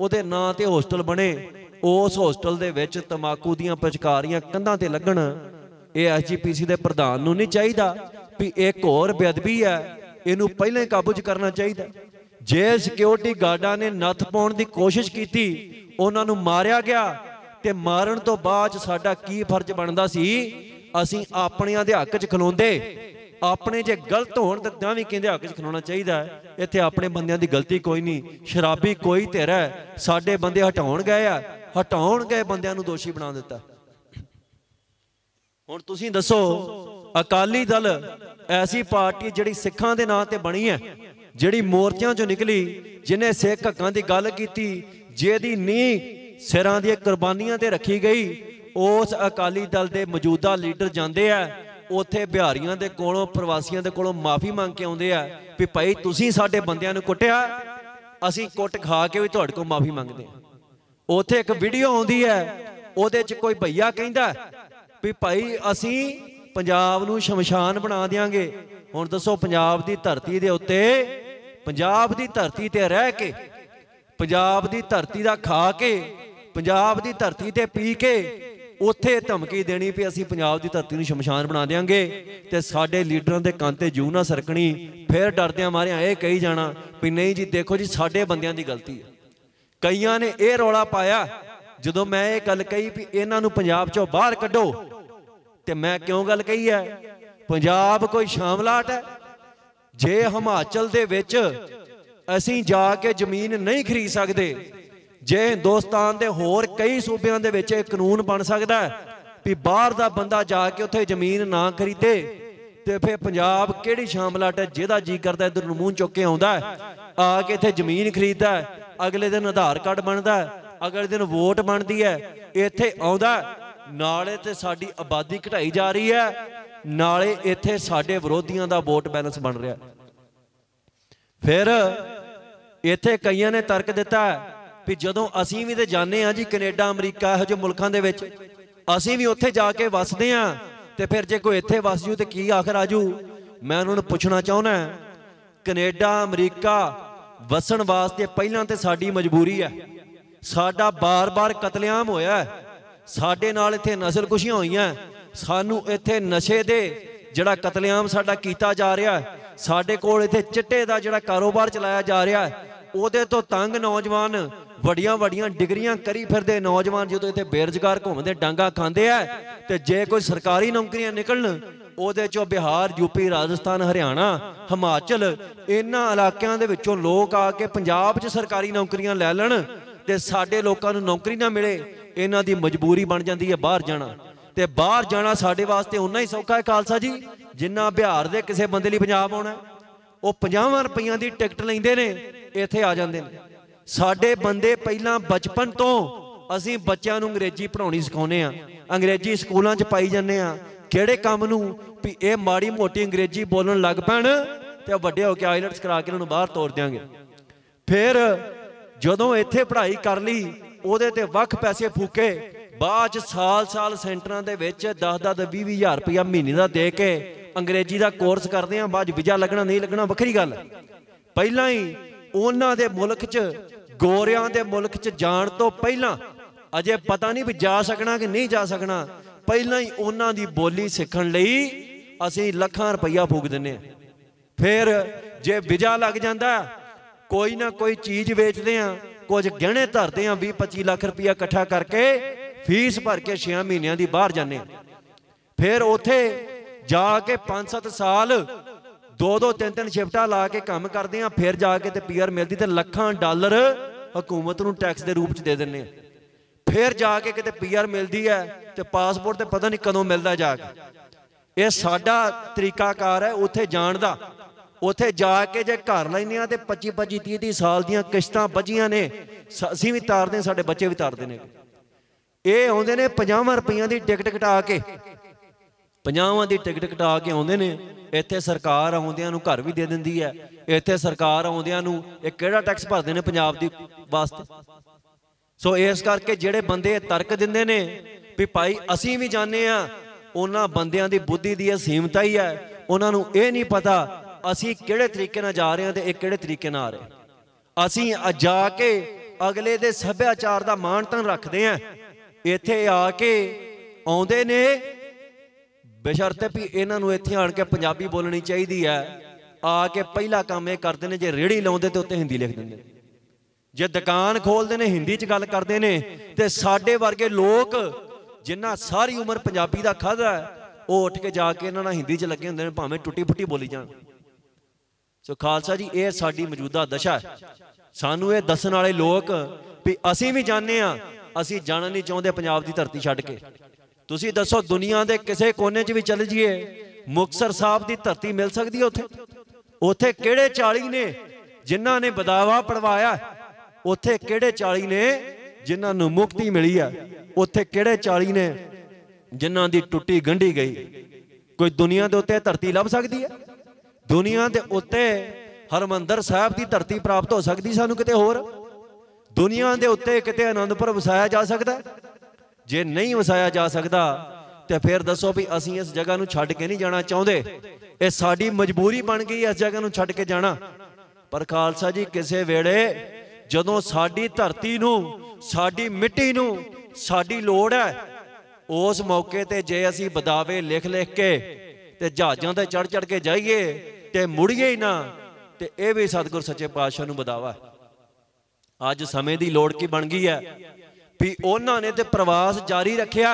ਉਹਦੇ ਨਾਂ ਤੇ ਹੋਸਟਲ ਬਣੇ ਉਸ ਹੋਸਟਲ ਦੇ ਵਿੱਚ ਤਮਾਕੂ ਦੀਆਂ ਪਚਕਾਰੀਆਂ ਕੰਧਾਂ ਤੇ ਲੱਗਣ ਇਹ ਐਸਜੀਪੀਸੀ ਦੇ ਪ੍ਰਧਾਨ ਨੂੰ ਨਹੀਂ ਚਾਹੀਦਾ ਵੀ ਇੱਕ ਹੋਰ ਬੇਅਦਬੀ ਹੈ ਇਹਨੂੰ ਪਹਿਲਾਂ ਹੀ ਕਾਬੂ 'ਚ ਕਰਨਾ ਚਾਹੀਦਾ ਜੇ ਸਿਕਿਉਰਿਟੀ ਗਾਰਡਾਂ ਨੇ ਨੱਥ ਪਾਉਣ ਦੀ ਕੋਸ਼ਿਸ਼ ਕੀਤੀ ਉਹਨਾਂ ਨੂੰ ਮਾਰਿਆ ਗਿਆ ਤੇ ਮਾਰਨ ਤੋਂ ਬਾਅਦ ਸਾਡਾ ਕੀ ਫਰਜ਼ ਬਣਦਾ ਸੀ ਅਸੀਂ ਆਪਣਿਆਂ ਦੇ ਹੱਕ 'ਚ ਖਲੋਂਦੇ ਆਪਣੇ ਜੇ ਗਲਤ ਹੋਣ ਤਾਂ ਤਾਂ ਵੀ ਕਹਿੰਦੇ ਹੱਕ 'ਚ ਖਲੋਣਾ ਚਾਹੀਦਾ ਹੈ ਇੱਥੇ ਆਪਣੇ ਬੰਦਿਆਂ ਦੀ ਗਲਤੀ ਕੋਈ ਨਹੀਂ ਸ਼ਰਾਬੀ ਕੋਈ ਧਿਰਾ ਸਾਡੇ ਬੰਦੇ ਹਟਾਉਣ ਗਏ ਆ ਹਟਾਉਣ ਗਏ ਬੰਦਿਆਂ ਨੂੰ ਦੋਸ਼ੀ ਬਣਾ ਦਿੱਤਾ ਹੁਣ ਤੁਸੀਂ ਦੱਸੋ ਅਕਾਲੀ ਦਲ ਐਸੀ ਪਾਰਟੀ ਜਿਹੜੀ ਸਿੱਖਾਂ ਦੇ ਨਾਂ ਤੇ ਬਣੀ ਹੈ ਜਿਹੜੀ ਮੋਰਚਿਆਂ ਚੋਂ ਨਿਕਲੀ ਜਿਨੇ ਸਿੱਖ ਹੱਕਾਂ ਦੀ ਗੱਲ ਕੀਤੀ ਜਿਹਦੀ ਨੀ ਸਿਰਾਂ ਦੀਆਂ ਕੁਰਬਾਨੀਆਂ ਤੇ ਰੱਖੀ ਗਈ ਉਸ ਅਕਾਲੀ ਦਲ ਦੇ ਮੌਜੂਦਾ ਲੀਡਰ ਜਾਂਦੇ ਆ ਉਥੇ ਬਿਹਾਰੀਆਂ ਦੇ ਕੋਲੋਂ ਪ੍ਰਵਾਸੀਆਂ ਦੇ ਕੋਲੋਂ ਮਾਫੀ ਮੰਗ ਕੇ ਆਉਂਦੇ ਆ ਵੀ ਭਾਈ ਤੁਸੀਂ ਸਾਡੇ ਬੰਦਿਆਂ ਨੂੰ ਕੁੱਟਿਆ ਅਸੀਂ ਕੁੱਟ ਖਾ ਕੇ ਵੀ ਤੁਹਾਡੇ ਕੋਲ ਮਾਫੀ ਮੰਗਦੇ ਆ ਉਥੇ ਇੱਕ ਵੀਡੀਓ ਆਉਂਦੀ ਹੈ ਉਹਦੇ 'ਚ ਕੋਈ ਭਈਆ ਕਹਿੰਦਾ ਵੀ ਭਾਈ ਅਸੀਂ ਪੰਜਾਬ ਨੂੰ ਸ਼ਮਸ਼ਾਨ ਬਣਾ ਦੇਾਂਗੇ ਹੁਣ ਦੱਸੋ ਪੰਜਾਬ ਦੀ ਧਰਤੀ ਦੇ ਉੱਤੇ ਪੰਜਾਬ ਦੀ ਧਰਤੀ ਤੇ ਰਹਿ ਕੇ ਪੰਜਾਬ ਦੀ ਧਰਤੀ ਦਾ ਖਾ ਕੇ ਪੰਜਾਬ ਦੀ ਧਰਤੀ ਤੇ ਪੀ ਕੇ ਉੱਥੇ ਧਮਕੀ ਦੇਣੀ ਵੀ ਅਸੀਂ ਪੰਜਾਬ ਦੀ ਧਰਤੀ ਨੂੰ ਸ਼ਮਸ਼ਾਨ ਬਣਾ ਦੇਾਂਗੇ ਤੇ ਸਾਡੇ ਲੀਡਰਾਂ ਦੇ ਕੰਨ ਤੇ ਜੂ ਨਾ ਸਰਕਣੀ ਫਿਰ ਡਰਦਿਆਂ ਮਾਰਿਆਂ ਇਹ ਕਹੀ ਜਾਣਾ ਵੀ ਨਹੀਂ ਜੀ ਦੇਖੋ ਜੀ ਸਾਡੇ ਬੰਦਿਆਂ ਦੀ ਗਲਤੀ ਹੈ ਕਈਆਂ ਨੇ ਇਹ ਰੌਲਾ ਪਾਇਆ ਜਦੋਂ ਮੈਂ ਇਹ ਗੱਲ ਕਹੀ ਵੀ ਇਹਨਾਂ ਨੂੰ ਪੰਜਾਬ ਚੋਂ ਬਾਹਰ ਕੱਢੋ ਤੇ ਮੈਂ ਕਿਉਂ ਗੱਲ ਕਹੀ ਹੈ ਪੰਜਾਬ ਕੋਈ ਸ਼ਾਮਲਾਟ ਹੈ ਜੇ ਹਿਮਾਚਲ ਦੇ ਵਿੱਚ ਅਸੀਂ ਜਾ ਕੇ ਜ਼ਮੀਨ ਨਹੀਂ ਖਰੀਦ ਸਕਦੇ ਜੇ ਹਿੰਦੁਸਤਾਨ ਦੇ ਹੋਰ ਕਈ ਸੂਬਿਆਂ ਦੇ ਵਿੱਚ ਇਹ ਕਾਨੂੰਨ ਬਣ ਸਕਦਾ ਹੈ ਵੀ ਬਾਹਰ ਦਾ ਬੰਦਾ ਜਾ ਕੇ ਉੱਥੇ ਜ਼ਮੀਨ ਨਾ ਖਰੀਦੇ ਤੇ ਫੇ ਪੰਜਾਬ ਕਿਹੜੀ ਸ਼ਾਮਲਾਟ ਹੈ ਜਿਹਦਾ ਜੀ ਕਰਦਾ ਇਧਰ ਨੂੰ ਮੂੰਹ ਚੁੱਕ ਕੇ ਆਉਂਦਾ ਆ ਕੇ ਇੱਥੇ ਜ਼ਮੀਨ ਖਰੀਦਦਾ ਅਗਲੇ ਦਿਨ ਆਧਾਰ ਕਾਰਡ ਬਣਦਾ ਅਗਲੇ ਦਿਨ ਵੋਟ ਬਣਦੀ ਹੈ ਇੱਥੇ ਆਉਂਦਾ ਨਾਲੇ ਤੇ ਸਾਡੀ ਆਬਾਦੀ ਘਟਾਈ ਜਾ ਰਹੀ ਹੈ ਨਾਲੇ ਇੱਥੇ ਸਾਡੇ ਵਿਰੋਧੀਆਂ ਦਾ ਵੋਟ ਬੈਲੈਂਸ ਬਣ ਰਿਹਾ ਫਿਰ ਇੱਥੇ ਕਈਆਂ ਨੇ ਤਰਕ ਦਿੱਤਾ ਵੀ ਜਦੋਂ ਅਸੀਂ ਵੀ ਤੇ ਜਾਣੇ ਆ ਜੀ ਕੈਨੇਡਾ ਅਮਰੀਕਾ ਇਹੋ ਜਿਹੇ ਮੁਲਕਾਂ ਦੇ ਵਿੱਚ ਅਸੀਂ ਵੀ ਉੱਥੇ ਜਾ ਕੇ ਵਸਦੇ ਆ ਤੇ ਫਿਰ ਜੇ ਕੋਈ ਇੱਥੇ ਵਸ ਜੂ ਤੇ ਕੀ ਆਖਰ ਆਜੂ ਮੈਂ ਉਹਨਾਂ ਨੂੰ ਪੁੱਛਣਾ ਚਾਹੁੰਦਾ ਕੈਨੇਡਾ ਅਮਰੀਕਾ ਵਸਣ ਵਾਸਤੇ ਪਹਿਲਾਂ ਤੇ ਸਾਡੀ ਮਜਬੂਰੀ ਹੈ ਸਾਡਾ ਬਾਰ-ਬਾਰ ਕਤਲੇਆਮ ਹੋਇਆ ਸਾਡੇ ਨਾਲ ਇੱਥੇ ਨਸਲ ਕੁਸ਼ੀਆਂ ਹੋਈਆਂ ਸਾਨੂੰ ਇੱਥੇ ਨਸ਼ੇ ਦੇ ਜਿਹੜਾ ਕਤਲੇਆਮ ਸਾਡਾ ਕੀਤਾ ਜਾ ਰਿਹਾ ਸਾਡੇ ਕੋਲ ਇੱਥੇ ਚਿੱਟੇ ਦਾ ਜਿਹੜਾ ਕਾਰੋਬਾਰ ਚਲਾਇਆ ਜਾ ਰਿਹਾ ਉਹਦੇ ਤੋਂ ਤੰਗ ਨੌਜਵਾਨ ਵੱਡੀਆਂ ਵੱਡੀਆਂ ਡਿਗਰੀਆਂ ਕਰੀ ਫਿਰਦੇ ਨੌਜਵਾਨ ਜਦੋਂ ਇੱਥੇ ਬੇਰੁਜ਼ਗਾਰ ਘੁੰਮਦੇ ਡਾਂਗਾ ਖਾਂਦੇ ਆ ਤੇ ਜੇ ਕੋਈ ਸਰਕਾਰੀ ਨੌਕਰੀਆਂ ਨਿਕਲਣ ਉਹਦੇ ਚੋਂ ਬਿਹਾਰ ਯੂਪੀ ਰਾਜਸਥਾਨ ਹਰਿਆਣਾ ਹਿਮਾਚਲ ਇਹਨਾਂ ਇਲਾਕਿਆਂ ਦੇ ਵਿੱਚੋਂ ਲੋਕ ਆ ਕੇ ਪੰਜਾਬ 'ਚ ਸਰਕਾਰੀ ਨੌਕਰੀਆਂ ਲੈ ਲੈਣ ਤੇ ਸਾਡੇ ਲੋਕਾਂ ਨੂੰ ਨੌਕਰੀ ਨਾ ਮਿਲੇ ਇਹਨਾਂ ਦੀ ਮਜਬੂਰੀ ਬਣ ਜਾਂਦੀ ਹੈ ਬਾਹਰ ਜਾਣਾ ਤੇ ਬਾਹਰ ਜਾਣਾ ਸਾਡੇ ਵਾਸਤੇ ਉਨਾ ਹੀ ਸੌਖਾ ਹੈ ਖਾਲਸਾ ਜੀ ਜਿੰਨਾ ਬਿਹਾਰ ਦੇ ਕਿਸੇ ਬੰਦੇ ਲਈ ਪੰਜਾਬ ਆਉਣਾ ਉਹ 50 ਰੁਪਈਆਂ ਦੀ ਟਿਕਟ ਲੈਂਦੇ ਨੇ ਇੱਥੇ ਆ ਜਾਂਦੇ ਨੇ ਸਾਡੇ ਬੰਦੇ ਪਹਿਲਾਂ ਬਚਪਨ ਤੋਂ ਅਸੀਂ ਬੱਚਿਆਂ ਨੂੰ ਅੰਗਰੇਜ਼ੀ ਪੜ੍ਹਾਉਣੀ ਸਿਖਾਉਨੇ ਆ ਅੰਗਰੇਜ਼ੀ ਸਕੂਲਾਂ 'ਚ ਪਾਈ ਜਾਂਦੇ ਆ ਕਿਹੜੇ ਕੰਮ ਨੂੰ ਵੀ ਇਹ ਮਾੜੀ ਮੋਟੀ ਅੰਗਰੇਜ਼ੀ ਬੋਲਣ ਲੱਗ ਪੈਣ ਤੇ ਵੱਡੇ ਹੋ ਕੇ ਆਇਲਟਸ ਕਰਾ ਕੇ ਇਹਨਾਂ ਨੂੰ ਬਾਹਰ ਤੋਰ ਦਿਆਂਗੇ ਫਿਰ ਜਦੋਂ ਇੱਥੇ ਪੜ੍ਹਾਈ ਕਰ ਲਈ ਉਹਦੇ ਤੇ ਵੱਖ ਪੈਸੇ ਫੂਕੇ ਬਾਅਦ ਚ ਸਾਲ-ਸਾਲ ਸੈਂਟਰਾਂ ਦੇ ਵਿੱਚ 10-10 20-20000 ਰੁਪਇਆ ਮਹੀਨੇ ਦਾ ਦੇ ਕੇ ਅੰਗਰੇਜ਼ੀ ਦਾ ਕੋਰਸ ਕਰਦੇ ਆ ਬਾਅਦ ਵੀਜ਼ਾ ਲੱਗਣਾ ਨਹੀਂ ਲੱਗਣਾ ਵੱਖਰੀ ਗੱਲ ਪਹਿਲਾਂ ਹੀ ਉਹਨਾਂ ਦੇ ਮੁਲਕ 'ਚ ਗੋਰਿਆਂ ਦੇ ਮੁਲਕ 'ਚ ਜਾਣ ਤੋਂ ਪਹਿਲਾਂ ਅਜੇ ਪਤਾ ਨਹੀਂ ਵੀ ਜਾ ਸਕਣਾ ਕਿ ਨਹੀਂ ਜਾ ਸਕਣਾ ਪਹਿਲਾਂ ਹੀ ਉਹਨਾਂ ਦੀ ਬੋਲੀ ਸਿੱਖਣ ਲਈ ਅਸੀਂ ਲੱਖਾਂ ਰੁਪਈਆ ਫੂਕ ਦਿੰਨੇ ਆ ਫਿਰ ਜੇ ਵੀਜ਼ਾ ਲੱਗ ਜਾਂਦਾ ਕੋਈ ਨਾ ਕੋਈ ਚੀਜ਼ ਵੇਚਦੇ ਆ ਕੁਝ ਗਹਿਣੇ ਧਰਦੇ ਆ 20 25 ਲੱਖ ਰੁਪਈਆ ਇਕੱਠਾ ਕਰਕੇ ਫੀਸ ਭਰ ਕੇ 6 ਮਹੀਨਿਆਂ ਦੀ ਬਾਹਰ ਜਾਂਦੇ ਫਿਰ ਉੱਥੇ ਜਾ ਕੇ 5-7 ਸਾਲ ਦੋ ਦੋ ਤਿੰਨ ਤਿੰਨ ਸ਼ਿਫਟਾਂ ਲਾ ਕੇ ਕੰਮ ਕਰਦੇ ਆ ਫਿਰ ਜਾ ਕੇ ਤੇ ਪੀਆਰ ਮਿਲਦੀ ਤੇ ਲੱਖਾਂ ਡਾਲਰ ਹਕੂਮਤ ਨੂੰ ਟੈਕਸ ਦੇ ਰੂਪ ਚ ਦੇ ਦਿੰਨੇ ਆ ਫਿਰ ਜਾ ਕੇ ਕਿਤੇ ਪੀਆਰ ਮਿਲਦੀ ਹੈ ਤੇ ਪਾਸਪੋਰਟ ਤੇ ਪਤਾ ਨਹੀਂ ਕਦੋਂ ਮਿਲਦਾ ਜਾ ਕੇ ਇਹ ਸਾਡਾ ਤਰੀਕਾਕਾਰ ਹੈ ਉੱਥੇ ਜਾਣ ਦਾ ਉੱਥੇ ਜਾ ਕੇ ਜੇ ਘਰ ਲੈਨੇ ਆ ਤੇ 25 25 30 30 ਸਾਲ ਦੀਆਂ ਕਿਸ਼ਤਾਂ ਵੱਜੀਆਂ ਨੇ ਅਸੀਂ ਵੀ ਤਾਰਦੇ ਸਾਡੇ ਬੱਚੇ ਵੀ ਤਾਰਦੇ ਨੇ ਇਹ ਆਉਂਦੇ ਨੇ 50 ਰੁਪਈਆਂ ਦੀ ਟਿਕਟ ਕਟਾ ਕੇ 50 ਦੀ ਟਿਕਟ ਕਟਾ ਕੇ ਆਉਂਦੇ ਨੇ ਇੱਥੇ ਸਰਕਾਰ ਆਉਂਦਿਆਂ ਨੂੰ ਘਰ ਵੀ ਦੇ ਦਿੰਦੀ ਹੈ ਇੱਥੇ ਸਰਕਾਰ ਆਉਂਦਿਆਂ ਨੂੰ ਇਹ ਕਿਹੜਾ ਟੈਕਸ ਭਰਦੇ ਨੇ ਪੰਜਾਬ ਦੀ ਵਾਸਤੇ ਸੋ ਇਸ ਕਰਕੇ ਜਿਹੜੇ ਬੰਦੇ ਤਰਕ ਦਿੰਦੇ ਨੇ ਵੀ ਭਾਈ ਅਸੀਂ ਵੀ ਜਾਣੇ ਆ ਉਹਨਾਂ ਬੰਦਿਆਂ ਦੀ ਬੁੱਧੀ ਦੀ ਇਹ ਸੀਮਤਾ ਹੀ ਹੈ ਉਹਨਾਂ ਨੂੰ ਇਹ ਨਹੀਂ ਪਤਾ ਅਸੀਂ ਕਿਹੜੇ ਤਰੀਕੇ ਨਾਲ ਜਾ ਰਹੇ ਹਾਂ ਤੇ ਇਹ ਕਿਹੜੇ ਤਰੀਕੇ ਨਾਲ ਆ ਰਹੇ ਅਸੀਂ ਜਾ ਕੇ ਅਗਲੇ ਦੇ ਸੱਭਿਆਚਾਰ ਦਾ ਮਾਣ ਤਾਂ ਰੱਖਦੇ ਆਂ ਇੱਥੇ ਆ ਕੇ ਆਉਂਦੇ ਨੇ ਬਸ਼ਰਤੇ ਵੀ ਇਹਨਾਂ ਨੂੰ ਇੱਥੇ ਆਣ ਕੇ ਪੰਜਾਬੀ ਬੋਲਣੀ ਚਾਹੀਦੀ ਹੈ ਆ ਕੇ ਪਹਿਲਾ ਕੰਮ ਇਹ ਕਰਦੇ ਨੇ ਜੇ ਰੇੜੀ ਲਾਉਂਦੇ ਤੇ ਉੱਤੇ ਹਿੰਦੀ ਲਿਖ ਦਿੰਦੇ ਜੇ ਦੁਕਾਨ ਖੋਲਦੇ ਨੇ ਹਿੰਦੀ 'ਚ ਗੱਲ ਕਰਦੇ ਨੇ ਤੇ ਸਾਡੇ ਵਰਗੇ ਲੋਕ ਜਿਨ੍ਹਾਂ ਸਾਰੀ ਉਮਰ ਪੰਜਾਬੀ ਦਾ ਖਾਦਾ ਉਹ ਉੱਠ ਕੇ ਜਾ ਕੇ ਇਹਨਾਂ ਨਾਲ ਹਿੰਦੀ 'ਚ ਲੱਗੇ ਹੁੰਦੇ ਨੇ ਭਾਵੇਂ ਟੁੱਟੀ ਫੁੱਟੀ ਬੋਲੀ ਜਾਣ ਸੋ ਖਾਲਸਾ ਜੀ ਇਹ ਸਾਡੀ ਮੌਜੂਦਾ ਦਸ਼ਾ ਸਾਨੂੰ ਇਹ ਦੱਸਣ ਵਾਲੇ ਲੋਕ ਵੀ ਅਸੀਂ ਵੀ ਜਾਣਦੇ ਆ ਅਸੀਂ ਜਾਣਾ ਨਹੀਂ ਚਾਹੁੰਦੇ ਪੰਜਾਬ ਦੀ ਧਰਤੀ ਛੱਡ ਕੇ ਤੁਸੀਂ ਦੱਸੋ ਦੁਨੀਆ ਦੇ ਕਿਸੇ ਕੋਨੇ 'ਚ ਵੀ ਚੱਲ ਜਾਈਏ ਮੁਕਸਰ ਸਾਹਿਬ ਦੀ ਧਰਤੀ ਮਿਲ ਸਕਦੀ ਹੈ ਉੱਥੇ ਉੱਥੇ ਕਿਹੜੇ 40 ਨੇ ਜਿਨ੍ਹਾਂ ਨੇ ਬਦਾਵਾ ਪੜਵਾਇਆ ਉੱਥੇ ਕਿਹੜੇ 40 ਨੇ ਜਿਨ੍ਹਾਂ ਨੂੰ ਮੁਕਤੀ ਮਿਲੀ ਆ ਉੱਥੇ ਕਿਹੜੇ 40 ਨੇ ਜਿਨ੍ਹਾਂ ਦੀ ਟੁੱਟੀ ਗੰਢੀ ਗਈ ਕੋਈ ਦੁਨੀਆ ਦੇ ਉੱਤੇ ਧਰਤੀ ਲੱਭ ਸਕਦੀ ਹੈ ਦੁਨੀਆ ਦੇ ਉੱਤੇ ਹਰਮੰਦਰ ਸਾਹਿਬ ਦੀ ਧਰਤੀ ਪ੍ਰਾਪਤ ਹੋ ਸਕਦੀ ਸਾਨੂੰ ਕਿਤੇ ਹੋਰ ਦੁਨੀਆ ਦੇ ਉੱਤੇ ਕਿਤੇ ਆਨੰਦਪੁਰ ਵਸਾਇਆ ਜਾ ਸਕਦਾ ਜੇ ਨਹੀਂ ਵਸਾਇਆ ਜਾ ਸਕਦਾ ਤੇ ਫਿਰ ਦੱਸੋ ਵੀ ਅਸੀਂ ਇਸ ਜਗ੍ਹਾ ਨੂੰ ਛੱਡ ਕੇ ਨਹੀਂ ਜਾਣਾ ਚਾਹੁੰਦੇ ਇਹ ਸਾਡੀ ਮਜਬੂਰੀ ਬਣ ਗਈ ਇਸ ਜਗ੍ਹਾ ਨੂੰ ਛੱਡ ਕੇ ਜਾਣਾ ਪਰ ਖਾਲਸਾ ਜੀ ਕਿਸੇ ਵੇਲੇ ਜਦੋਂ ਸਾਡੀ ਧਰਤੀ ਨੂੰ ਸਾਡੀ ਮਿੱਟੀ ਨੂੰ ਸਾਡੀ ਲੋੜ ਹੈ ਉਸ ਮੌਕੇ ਤੇ ਜੇ ਅਸੀਂ ਬਦਾਵੇ ਲਿਖ ਲਿਖ ਕੇ ਤੇ ਜਹਾਜ਼ਾਂ ਤੇ ਚੜ ਚੜ ਕੇ ਜਾਈਏ ਤੇ ਮੁੜੀਏ ਹੀ ਨਾ ਤੇ ਇਹ ਵੀ ਸਤਿਗੁਰ ਸੱਚੇ ਪਾਤਸ਼ਾਹ ਨੂੰ ਬਦਾਵਾ ਹੈ ਅੱਜ ਸਮੇਂ ਦੀ ਲੋੜ ਕੀ ਬਣ ਗਈ ਹੈ ਵੀ ਉਹਨਾਂ ਨੇ ਤੇ ਪ੍ਰਵਾਸ ਜਾਰੀ ਰੱਖਿਆ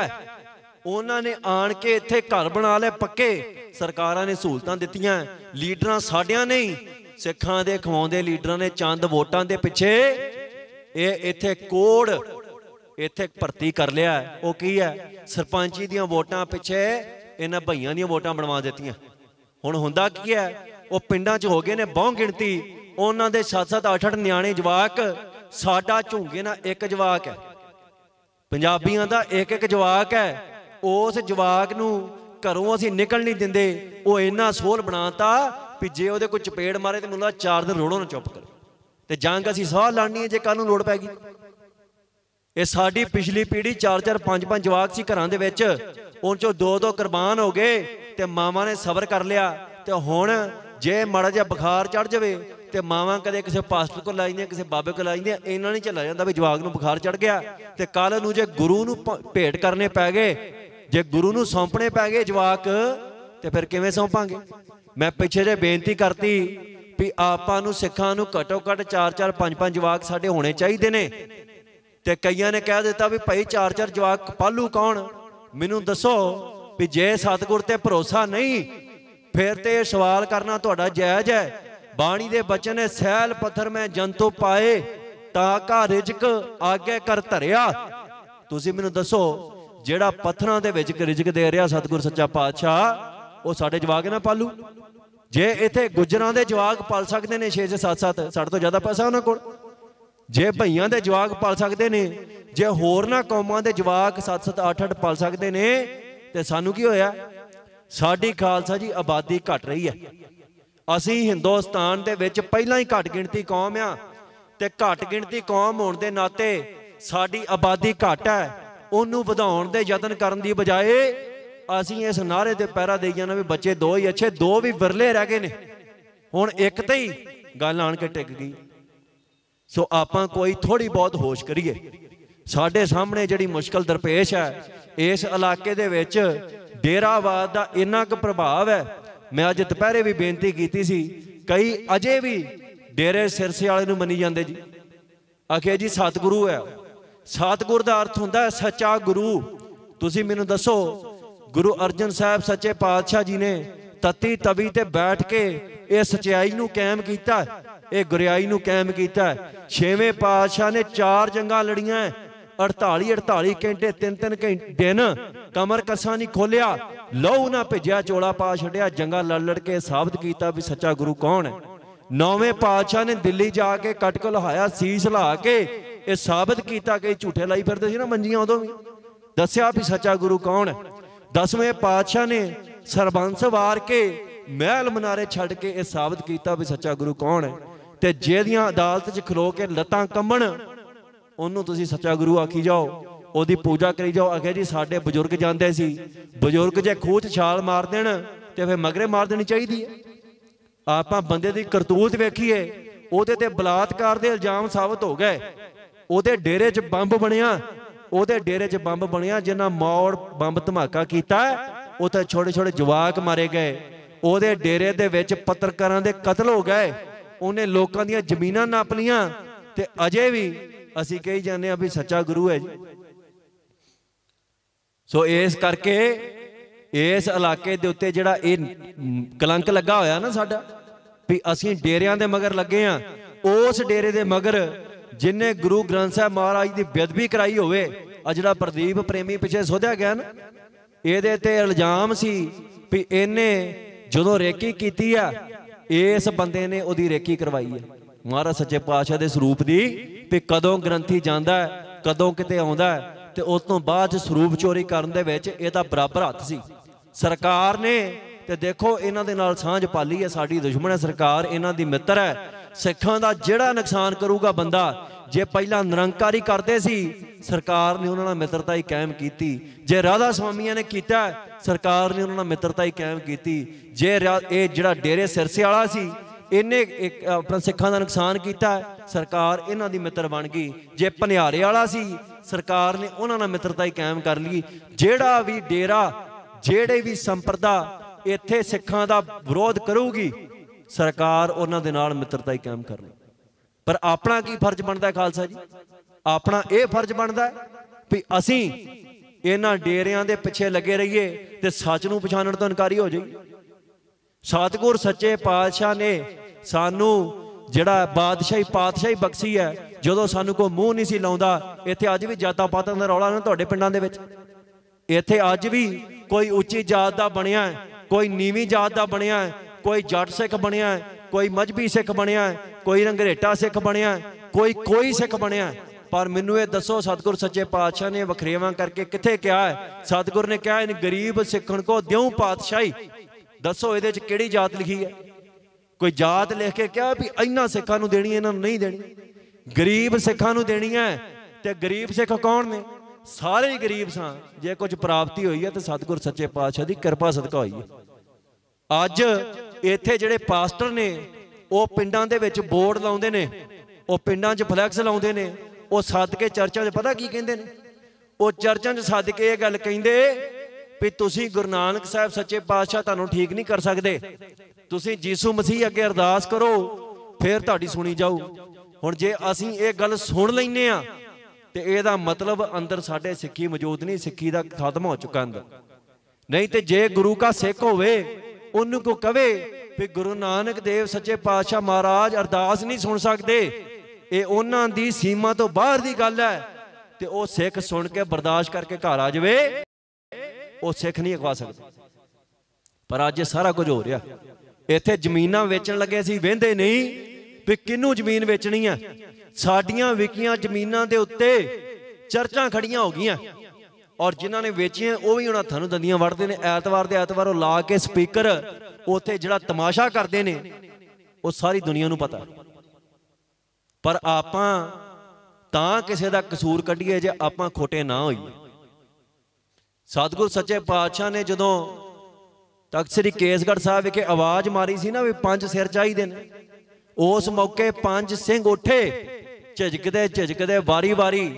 ਉਹਨਾਂ ਨੇ ਆਣ ਕੇ ਇੱਥੇ ਘਰ ਬਣਾ ਲਏ ਪੱਕੇ ਸਰਕਾਰਾਂ ਨੇ ਸਹੂਲਤਾਂ ਦਿੱਤੀਆਂ ਲੀਡਰਾਂ ਸਾਡਿਆਂ ਨਹੀਂ ਸਿੱਖਾਂ ਦੇ ਖਵਾਉਂਦੇ ਲੀਡਰਾਂ ਨੇ ਚੰਦ ਵੋਟਾਂ ਦੇ ਪਿੱਛੇ ਇਹ ਇੱਥੇ ਕੋੜ ਇੱਥੇ ਭਰਤੀ ਕਰ ਲਿਆ ਉਹ ਕੀ ਹੈ ਸਰਪੰਚੀ ਦੀਆਂ ਵੋਟਾਂ ਪਿੱਛੇ ਇਹਨਾਂ ਭਈਆਂ ਦੀਆਂ ਵੋਟਾਂ ਬਣਵਾ ਦਿੱਤੀਆਂ ਹੁਣ ਹੁੰਦਾ ਕੀ ਹੈ ਉਹ ਪਿੰਡਾਂ 'ਚ ਹੋ ਗਏ ਨੇ ਬਹੁ ਗਿਣਤੀ ਉਹਨਾਂ ਦੇ 7-7 8-8 ਨਿਆਣੇ ਜਵਾਕ ਸਾਡਾ ਝੁੰਗੇ ਨਾਲ ਇੱਕ ਜਵਾਕ ਹੈ ਪੰਜਾਬੀਆਂ ਦਾ ਇੱਕ ਇੱਕ ਜਵਾਕ ਹੈ ਉਸ ਜਵਾਕ ਨੂੰ ਘਰੋਂ ਅਸੀਂ ਨਿਕਲ ਨਹੀਂ ਦਿੰਦੇ ਉਹ ਇੰਨਾ ਸੋਹਲ ਬਣਾਤਾ ਵੀ ਜੇ ਉਹਦੇ ਕੋਈ ਚਪੇੜ ਮਾਰੇ ਤੇ ਮੁੰਡਾ ਚਾਰ ਦਿਨ ਰੋੜੋਂ ਨਾ ਚੁੱਪ ਕਰੇ ਤੇ ਜੰਗ ਅਸੀਂ ਸਾਹ ਲੜਨੀ ਹੈ ਜੇ ਕੱਲ ਨੂੰ ਲੋੜ ਪੈ ਗਈ ਇਹ ਸਾਡੀ ਪਿਛਲੀ ਪੀੜ੍ਹੀ ਚਾਰ ਚਾਰ ਪੰਜ ਪੰਜ ਜਵਾਕ ਸੀ ਘਰਾਂ ਦੇ ਵਿੱਚ ਉਹਨਾਂ ਚੋਂ ਦੋ ਦੋ ਕੁਰਬਾਨ ਹੋ ਗਏ ਤੇ ਮਾਵਾਂ ਨੇ ਸਬਰ ਕਰ ਲਿਆ ਤੇ ਹੁਣ ਜੇ ਮੜਾ ਜਾਂ ਬੁਖਾਰ ਚੜ ਜਾਵੇ ਤੇ ਮਾਵਾਂ ਕਦੇ ਕਿਸੇ ਪਾਸਟਰ ਕੋਲ ਲਾਈਆਂ ਕਿਸੇ ਬਾਬੇ ਕੋਲ ਲਾਈਆਂ ਇਹਨਾਂ ਨੇ ਚੱਲਾ ਜਾਂਦਾ ਵੀ ਜਵਾਗ ਨੂੰ ਬੁਖਾਰ ਚੜ ਗਿਆ ਤੇ ਕੱਲ ਨੂੰ ਜੇ ਗੁਰੂ ਨੂੰ ਭੇਟ ਕਰਨੇ ਪੈ ਗਏ ਜੇ ਗੁਰੂ ਨੂੰ ਸੌਂਪਣੇ ਪੈ ਗਏ ਜਵਾਕ ਤੇ ਫਿਰ ਕਿਵੇਂ ਸੌਂਪਾਂਗੇ ਮੈਂ ਪਿੱਛੇ ਜੇ ਬੇਨਤੀ ਕਰਤੀ ਵੀ ਆਪਾਂ ਨੂੰ ਸਿੱਖਾਂ ਨੂੰ ਘਟੋ ਘਟ 4-4 5-5 ਜਵਾਕ ਸਾਡੇ ਹੋਣੇ ਚਾਹੀਦੇ ਨੇ ਤੇ ਕਈਆਂ ਨੇ ਕਹਿ ਦਿੱਤਾ ਵੀ ਭਾਈ 4-4 ਜਵਾਕ ਪਾਲੂ ਕੌਣ ਮੈਨੂੰ ਦੱਸੋ ਵੀ ਜੇ ਸਤਗੁਰ ਤੇ ਭਰੋਸਾ ਨਹੀਂ ਫਿਰ ਤੇ ਇਹ ਸਵਾਲ ਕਰਨਾ ਤੁਹਾਡਾ ਜਾਇਜ਼ ਹੈ ਬਾਣੀ ਦੇ ਬਚਨ ਹੈ ਸੈਲ ਪੱਥਰ ਮੈਂ ਜੰਤੋ ਪਾਏ ਤਾਂ ਘਾ ਰਿਜਕ ਆਗੇ ਕਰ ਧਰਿਆ ਤੁਸੀਂ ਮੈਨੂੰ ਦੱਸੋ ਜਿਹੜਾ ਪੱਥਰਾਂ ਦੇ ਵਿੱਚ ਰਿਜਕ ਦੇ ਰਿਹਾ ਸਤਿਗੁਰ ਸੱਚਾ ਪਾਤਸ਼ਾਹ ਉਹ ਸਾਡੇ ਜਵਾਗ ਨਾ ਪਾਲੂ ਜੇ ਇੱਥੇ ਗੁਜਰਾਂ ਦੇ ਜਵਾਗ ਪਾਲ ਸਕਦੇ ਨੇ 6 ਤੇ 7 7 ਸਾਡੇ ਤੋਂ ਜ਼ਿਆਦਾ ਪੈਸਾ ਉਹਨਾਂ ਕੋਲ ਜੇ ਭਈਆਂ ਦੇ ਜਵਾਗ ਪਾਲ ਸਕਦੇ ਨੇ ਜੇ ਹੋਰ ਨਾ ਕੌਮਾਂ ਦੇ ਜਵਾਗ 7 7 8 8 ਪਾਲ ਸਕਦੇ ਨੇ ਤੇ ਸਾਨੂੰ ਕੀ ਹੋਇਆ ਸਾਡੀ ਖਾਲਸਾ ਜੀ ਆਬਾਦੀ ਘਟ ਰਹੀ ਹੈ ਅਸੀਂ ਹਿੰਦੁਸਤਾਨ ਦੇ ਵਿੱਚ ਪਹਿਲਾਂ ਹੀ ਘੱਟ ਗਿਣਤੀ ਕੌਮ ਆ ਤੇ ਘੱਟ ਗਿਣਤੀ ਕੌਮ ਹੋਣ ਦੇ ਨਾਤੇ ਸਾਡੀ ਆਬਾਦੀ ਘਟ ਹੈ ਉਹਨੂੰ ਵਧਾਉਣ ਦੇ ਯਤਨ ਕਰਨ ਦੀ ਬਜਾਏ ਅਸੀਂ ਇਸ ਨਾਰੇ ਤੇ ਪੈਰਾ ਦੇਈ ਜਾਣਾ ਵੀ ਬੱਚੇ ਦੋ ਹੀ ਅੱਛੇ ਦੋ ਵੀ ਵਿਰਲੇ ਰਹਿ ਗਏ ਨੇ ਹੁਣ ਇੱਕ ਤੇ ਹੀ ਗੱਲ ਆਣ ਕੇ ਟਿਕ ਗਈ ਸੋ ਆਪਾਂ ਕੋਈ ਥੋੜੀ ਬਹੁਤ ਹੋਸ਼ ਕਰੀਏ ਸਾਡੇ ਸਾਹਮਣੇ ਜਿਹੜੀ ਮੁਸ਼ਕਲ ਦਰਪੇਸ਼ ਹੈ ਇਸ ਇਲਾਕੇ ਦੇ ਵਿੱਚ ਡੇਰਾਵਾਦ ਦਾ ਇੰਨਾ ਕੁ ਪ੍ਰਭਾਵ ਹੈ ਮੈਂ ਅੱਜ ਦੁਪਹਿਰੇ ਵੀ ਬੇਨਤੀ ਕੀਤੀ ਸੀ ਕਈ ਅਜੇ ਵੀ ਡੇਰੇ ਸਿਰਸੇ ਵਾਲੇ ਨੂੰ ਮੰਨੀ ਜਾਂਦੇ ਜੀ ਆਖਿਆ ਜੀ ਸਤਿਗੁਰੂ ਹੈ ਸਤਿਗੁਰ ਦਾ ਅਰਥ ਹੁੰਦਾ ਹੈ ਸੱਚਾ ਗੁਰੂ ਤੁਸੀਂ ਮੈਨੂੰ ਦੱਸੋ ਗੁਰੂ ਅਰਜਨ ਸਾਹਿਬ ਸੱਚੇ ਪਾਤਸ਼ਾਹ ਜੀ ਨੇ ਤਤੀ ਤਵੀ ਤੇ ਬੈਠ ਕੇ ਇਹ ਸਚਾਈ ਨੂੰ ਕਾਇਮ ਕੀਤਾ ਇਹ ਗੁਰਿਆਈ ਨੂੰ ਕਾਇਮ ਕੀਤਾ ਛੇਵੇਂ ਪਾਤਸ਼ਾਹ ਨੇ ਚਾਰ ਜੰਗਾਂ ਲੜੀਆਂ 48 48 ਘੰਟੇ 3 3 ਘੰਟੇ ਦਿਨ ਕਮਰ ਕਸਾ ਨਹੀਂ ਖੋਲਿਆ ਲਓ ਨਾ ਭੇਜਿਆ ਚੋਲਾ ਪਾ ਛੜਿਆ ਜੰਗਾ ਲੜ ਲੜ ਕੇ ਸਾਬਤ ਕੀਤਾ ਵੀ ਸੱਚਾ ਗੁਰੂ ਕੌਣ ਹੈ ਨੌਵੇਂ ਪਾਤਸ਼ਾਹ ਨੇ ਦਿੱਲੀ ਜਾ ਕੇ ਕਟਕ ਲਹਾਇਆ ਸੀਸ ਲਾ ਕੇ ਇਹ ਸਾਬਤ ਕੀਤਾ ਕਿ ਝੂਠੇ ਲਾਈ ਫਿਰਦੇ ਸੀ ਨਾ ਮੰਜੀਆਂ ਉਦੋਂ ਵੀ ਦੱਸਿਆ ਵੀ ਸੱਚਾ ਗੁਰੂ ਕੌਣ ਹੈ ਦਸਵੇਂ ਪਾਤਸ਼ਾਹ ਨੇ ਸਰਬੰਸ ਵਾਰ ਕੇ ਮਹਿਲ ਮਨਾਰੇ ਛੱਡ ਕੇ ਇਹ ਸਾਬਤ ਕੀਤਾ ਵੀ ਸੱਚਾ ਗੁਰੂ ਕੌਣ ਹੈ ਤੇ ਜਿਹਦੀਆਂ ਅਦਾਲਤ 'ਚ ਖਲੋ ਕੇ ਲੱਤਾਂ ਕੰਬਣ ਉਹਨੂੰ ਤੁਸੀਂ ਸੱਚਾ ਗੁਰੂ ਆਖੀ ਜਾਓ ਉਹਦੀ ਪੂਜਾ ਕਰੀ ਜਾਓ ਅਗੇ ਜੀ ਸਾਡੇ ਬਜ਼ੁਰਗ ਜਾਂਦੇ ਸੀ ਬਜ਼ੁਰਗ ਜੇ ਖੂਚ ਛਾਲ ਮਾਰ ਦੇਣ ਤੇ ਫਿਰ ਮਗਰੇ ਮਾਰ ਦੇਣੀ ਚਾਹੀਦੀ ਹੈ ਆਪਾਂ ਬੰਦੇ ਦੀ ਕਰਤੂਤ ਵੇਖੀਏ ਉਹਦੇ ਤੇ ਬਲਾਤਕਾਰ ਦੇ ਇਲਜ਼ਾਮ ਸਾਬਤ ਹੋ ਗਏ ਉਹਦੇ ਡੇਰੇ 'ਚ ਬੰਬ ਬਣਿਆ ਉਹਦੇ ਡੇਰੇ 'ਚ ਬੰਬ ਬਣਿਆ ਜਿਨ੍ਹਾਂ ਮੌੜ ਬੰਬ ਧਮਾਕਾ ਕੀਤਾ ਉੱਥੇ ਛੋਟੇ ਛੋਟੇ ਜਵਾਕ ਮਾਰੇ ਗਏ ਉਹਦੇ ਡੇਰੇ ਦੇ ਵਿੱਚ ਪੱਤਰਕਾਰਾਂ ਦੇ ਕਤਲ ਹੋ ਗਏ ਉਹਨੇ ਲੋਕਾਂ ਦੀਆਂ ਜ਼ਮੀਨਾਂ ਨਾਪ ਲੀਆਂ ਤੇ ਅਜੇ ਵੀ ਅਸੀਂ ਕਹੀ ਜਾਂਦੇ ਆ ਵੀ ਸੱਚਾ ਗੁਰੂ ਹੈ ਜੀ ਸੋ ਇਸ ਕਰਕੇ ਇਸ ਇਲਾਕੇ ਦੇ ਉੱਤੇ ਜਿਹੜਾ ਇਹ ਕਲੰਕ ਲੱਗਾ ਹੋਇਆ ਨਾ ਸਾਡਾ ਵੀ ਅਸੀਂ ਡੇਰਿਆਂ ਦੇ ਮਗਰ ਲੱਗੇ ਆ ਉਸ ਡੇਰੇ ਦੇ ਮਗਰ ਜਿਨੇ ਗੁਰੂ ਗ੍ਰੰਥ ਸਾਹਿਬ ਮਹਾਰਾਜ ਦੀ ਬੇਅਦਬੀ ਕਰਾਈ ਹੋਵੇ ਆ ਜਿਹੜਾ ਪ੍ਰਦੀਪ ਪ੍ਰੇਮੀ ਪਿੱਛੇ ਸੋਧਿਆ ਗਿਆ ਨਾ ਇਹਦੇ ਤੇ ਇਲਜ਼ਾਮ ਸੀ ਵੀ ਇਹਨੇ ਜਦੋਂ ਰੇਕੀ ਕੀਤੀ ਆ ਇਸ ਬੰਦੇ ਨੇ ਉਹਦੀ ਰੇਕੀ ਕਰਵਾਈ ਆ ਮਹਾਰਾਜ ਸੱਚੇ ਪਾਤਸ਼ਾਹ ਦੇ ਸਰੂਪ ਦੀ ਤੇ ਕਦੋਂ ਗ੍ਰੰਥੀ ਜਾਂਦਾ ਕਦੋਂ ਕਿਤੇ ਆਉਂਦਾ ਤੇ ਉਸ ਤੋਂ ਬਾਅਦ ਸਰੂਪ ਚੋਰੀ ਕਰਨ ਦੇ ਵਿੱਚ ਇਹਦਾ ਬਰਾਬਰ ਹੱਥ ਸੀ ਸਰਕਾਰ ਨੇ ਤੇ ਦੇਖੋ ਇਹਨਾਂ ਦੇ ਨਾਲ ਸਾਂਝ ਪਾਲੀ ਹੈ ਸਾਡੀ ਦੁਸ਼ਮਣ ਹੈ ਸਰਕਾਰ ਇਹਨਾਂ ਦੀ ਮਿੱਤਰ ਹੈ ਸਿੱਖਾਂ ਦਾ ਜਿਹੜਾ ਨੁਕਸਾਨ ਕਰੂਗਾ ਬੰਦਾ ਜੇ ਪਹਿਲਾਂ ਨਿਰੰਕਾਰੀ ਕਰਦੇ ਸੀ ਸਰਕਾਰ ਨੇ ਉਹਨਾਂ ਨਾਲ ਮਿੱਤਰਤਾ ਹੀ ਕਾਇਮ ਕੀਤੀ ਜੇ ਰਾਧਾ ਸਵਾਮੀਆਂ ਨੇ ਕੀਤਾ ਸਰਕਾਰ ਨੇ ਉਹਨਾਂ ਨਾਲ ਮਿੱਤਰਤਾ ਹੀ ਕਾਇਮ ਕੀਤੀ ਜੇ ਇਹ ਜਿਹੜਾ ਡੇਰੇ ਸਿਰਸੇ ਵਾਲਾ ਸੀ ਇਹਨੇ ਆਪਣਾ ਸਿੱਖਾਂ ਦਾ ਨੁਕਸਾਨ ਕੀਤਾ ਸਰਕਾਰ ਇਹਨਾਂ ਦੀ ਮਿੱਤਰ ਬਣ ਗਈ ਜੇ ਭਨਿਆਰੇ ਵਾਲਾ ਸੀ ਸਰਕਾਰ ਨੇ ਉਹਨਾਂ ਨਾਲ ਮਿੱਤਰਤਾ ਹੀ ਕਾਇਮ ਕਰ ਲਈ ਜਿਹੜਾ ਵੀ ਡੇਰਾ ਜਿਹੜੇ ਵੀ ਸੰਪਰਦਾ ਇੱਥੇ ਸਿੱਖਾਂ ਦਾ ਵਿਰੋਧ ਕਰੂਗੀ ਸਰਕਾਰ ਉਹਨਾਂ ਦੇ ਨਾਲ ਮਿੱਤਰਤਾ ਹੀ ਕਾਇਮ ਕਰ ਲਈ ਪਰ ਆਪਣਾ ਕੀ ਫਰਜ਼ ਬਣਦਾ ਹੈ ਖਾਲਸਾ ਜੀ ਆਪਣਾ ਇਹ ਫਰਜ਼ ਬਣਦਾ ਹੈ ਵੀ ਅਸੀਂ ਇਹਨਾਂ ਡੇਰਿਆਂ ਦੇ ਪਿੱਛੇ ਲੱਗੇ ਰਹੀਏ ਤੇ ਸੱਚ ਨੂੰ ਪਛਾਣਨ ਤੋਂ ਇਨਕਾਰੀ ਹੋ ਜਾਈ ਸਤਗੁਰ ਸੱਚੇ ਪਾਤਸ਼ਾਹ ਨੇ ਸਾਨੂੰ ਜਿਹੜਾ ਬਾਦਸ਼ਾਹੀ ਪਾਤਸ਼ਾਹੀ ਬਖਸ਼ੀ ਹੈ ਜਦੋਂ ਸਾਨੂੰ ਕੋ ਮੂੰਹ ਨਹੀਂ ਸੀ ਲਾਉਂਦਾ ਇੱਥੇ ਅੱਜ ਵੀ ਜਾਤਾਂ ਪਾਤਾਂ ਦਾ ਰੌਲਾ ਨਾ ਤੁਹਾਡੇ ਪਿੰਡਾਂ ਦੇ ਵਿੱਚ ਇੱਥੇ ਅੱਜ ਵੀ ਕੋਈ ਉੱਚੀ ਜਾਤ ਦਾ ਬਣਿਆ ਕੋਈ ਨੀਵੀਂ ਜਾਤ ਦਾ ਬਣਿਆ ਕੋਈ ਜੱਟ ਸਿੱਖ ਬਣਿਆ ਕੋਈ ਮਜਬੀ ਸਿੱਖ ਬਣਿਆ ਕੋਈ ਰੰਗਰੇਟਾ ਸਿੱਖ ਬਣਿਆ ਕੋਈ ਕੋਈ ਸਿੱਖ ਬਣਿਆ ਪਰ ਮੈਨੂੰ ਇਹ ਦੱਸੋ ਸਤਿਗੁਰ ਸੱਚੇ ਪਾਤਸ਼ਾਹ ਨੇ ਵਖਰੇਵਾਂ ਕਰਕੇ ਕਿੱਥੇ ਕਿਹਾ ਹੈ ਸਤਿਗੁਰ ਨੇ ਕਿਹਾ ਇਹਨ ਗਰੀਬ ਸਿੱਖਣ ਕੋ ਦਿਉ ਪਾਤਸ਼ਾਹੀ ਦੱਸੋ ਇਹਦੇ ਚ ਕਿਹੜੀ ਜਾਤ ਲਿਖੀ ਹੈ ਕੋਈ ਜਾਤ ਲਿਖ ਕੇ ਕਿਹਾ ਵੀ ਇੰਨਾ ਸਿੱਖਾਂ ਨੂੰ ਦੇਣੀ ਇਹਨਾਂ ਨੂੰ ਨਹੀਂ ਦੇਣੀ ਗਰੀਬ ਸਿੱਖਾਂ ਨੂੰ ਦੇਣੀ ਹੈ ਤੇ ਗਰੀਬ ਸਿੱਖ ਕੌਣ ਨੇ ਸਾਰੇ ਹੀ ਗਰੀਬ ਸਾਂ ਜੇ ਕੁਝ ਪ੍ਰਾਪਤੀ ਹੋਈ ਹੈ ਤੇ ਸਤਿਗੁਰ ਸੱਚੇ ਪਾਤਸ਼ਾਹ ਦੀ ਕਿਰਪਾ ਸਦਕਾ ਹੋਈ ਹੈ ਅੱਜ ਇੱਥੇ ਜਿਹੜੇ ਪਾਸਟਰ ਨੇ ਉਹ ਪਿੰਡਾਂ ਦੇ ਵਿੱਚ ਬੋਰਡ ਲਾਉਂਦੇ ਨੇ ਉਹ ਪਿੰਡਾਂ 'ਚ ਫਲੈਕਸ ਲਾਉਂਦੇ ਨੇ ਉਹ ਸਦਕੇ ਚਰਚਾਂ 'ਚ ਪਤਾ ਕੀ ਕਹਿੰਦੇ ਨੇ ਉਹ ਚਰਚਾਂ 'ਚ ਸਦਕੇ ਇਹ ਗੱਲ ਕਹਿੰਦੇ ਵੀ ਤੁਸੀਂ ਗੁਰੂ ਨਾਨਕ ਸਾਹਿਬ ਸੱਚੇ ਪਾਤਸ਼ਾਹ ਤੁਹਾਨੂੰ ਠੀਕ ਨਹੀਂ ਕਰ ਸਕਦੇ ਤੁਸੀਂ ਜੀਸੂ ਮਸੀਹ ਅੱਗੇ ਅਰਦਾਸ ਕਰੋ ਫਿਰ ਤੁਹਾਡੀ ਸੁਣੀ ਜਾਊ ਹੁਣ ਜੇ ਅਸੀਂ ਇਹ ਗੱਲ ਸੁਣ ਲੈਨੇ ਆ ਤੇ ਇਹਦਾ ਮਤਲਬ ਅੰਦਰ ਸਾਡੇ ਸਿੱਖੀ ਮੌਜੂਦ ਨਹੀਂ ਸਿੱਖੀ ਦਾ ਖਤਮ ਹੋ ਚੁੱਕਾ ਅੰਦਰ ਨਹੀਂ ਤੇ ਜੇ ਗੁਰੂ ਦਾ ਸਿੱਖ ਹੋਵੇ ਉਹਨੂੰ ਕੋ ਕਵੇ ਵੀ ਗੁਰੂ ਨਾਨਕ ਦੇਵ ਸੱਚੇ ਪਾਤਸ਼ਾਹ ਮਹਾਰਾਜ ਅਰਦਾਸ ਨਹੀਂ ਸੁਣ ਸਕਦੇ ਇਹ ਉਹਨਾਂ ਦੀ ਸੀਮਾ ਤੋਂ ਬਾਹਰ ਦੀ ਗੱਲ ਹੈ ਤੇ ਉਹ ਸਿੱਖ ਸੁਣ ਕੇ ਬਰਦਾਸ਼ਤ ਕਰਕੇ ਘਰ ਆ ਜਾਵੇ ਉਹ ਸਿੱਖ ਨਹੀਂ ਅਗਵਾ ਸਕਦਾ ਪਰ ਅੱਜ ਸਾਰਾ ਕੁਝ ਹੋ ਰਿਹਾ ਇੱਥੇ ਜ਼ਮੀਨਾਂ ਵੇਚਣ ਲੱਗੇ ਸੀ ਵਹਿੰਦੇ ਨਹੀਂ ਵੀ ਕਿੰਨੂ ਜ਼ਮੀਨ ਵੇਚਣੀ ਆ ਸਾਡੀਆਂ ਵਿਕੀਆਂ ਜ਼ਮੀਨਾਂ ਦੇ ਉੱਤੇ ਚਰਚਾਂ ਖੜੀਆਂ ਹੋ ਗਈਆਂ ਔਰ ਜਿਨ੍ਹਾਂ ਨੇ ਵੇਚੀਆਂ ਉਹ ਵੀ ਉਹਨਾਂ ਤੁਹਾਨੂੰ ਦੰਦੀਆਂ ਵੜਦੇ ਨੇ ਐਤਵਾਰ ਦੇ ਐਤਵਾਰ ਉਹ ਲਾ ਕੇ ਸਪੀਕਰ ਉੱਥੇ ਜਿਹੜਾ ਤਮਾਸ਼ਾ ਕਰਦੇ ਨੇ ਉਹ ਸਾਰੀ ਦੁਨੀਆ ਨੂੰ ਪਤਾ ਪਰ ਆਪਾਂ ਤਾਂ ਕਿਸੇ ਦਾ ਕਸੂਰ ਕੱਢੀਏ ਜੇ ਆਪਾਂ ਖੋਟੇ ਨਾ ਹੋਈਏ ਸਤਗੁਰ ਸੱਚੇ ਪਾਤਸ਼ਾਹ ਨੇ ਜਦੋਂ ਤਖਤ ਸ੍ਰੀ ਕੇਸਗੜ੍ਹ ਸਾਹਿਬ ਵਿਖੇ ਆਵਾਜ਼ ਮਾਰੀ ਸੀ ਨਾ ਵੀ ਪੰਜ ਸਿਰ ਚਾਹੀਦੇ ਨੇ ਉਸ ਮੌਕੇ ਪੰਜ ਸਿੰਘ ਉੱਠੇ ਝਿਜਕਦੇ ਝਿਜਕਦੇ ਵਾਰੀ-ਵਾਰੀ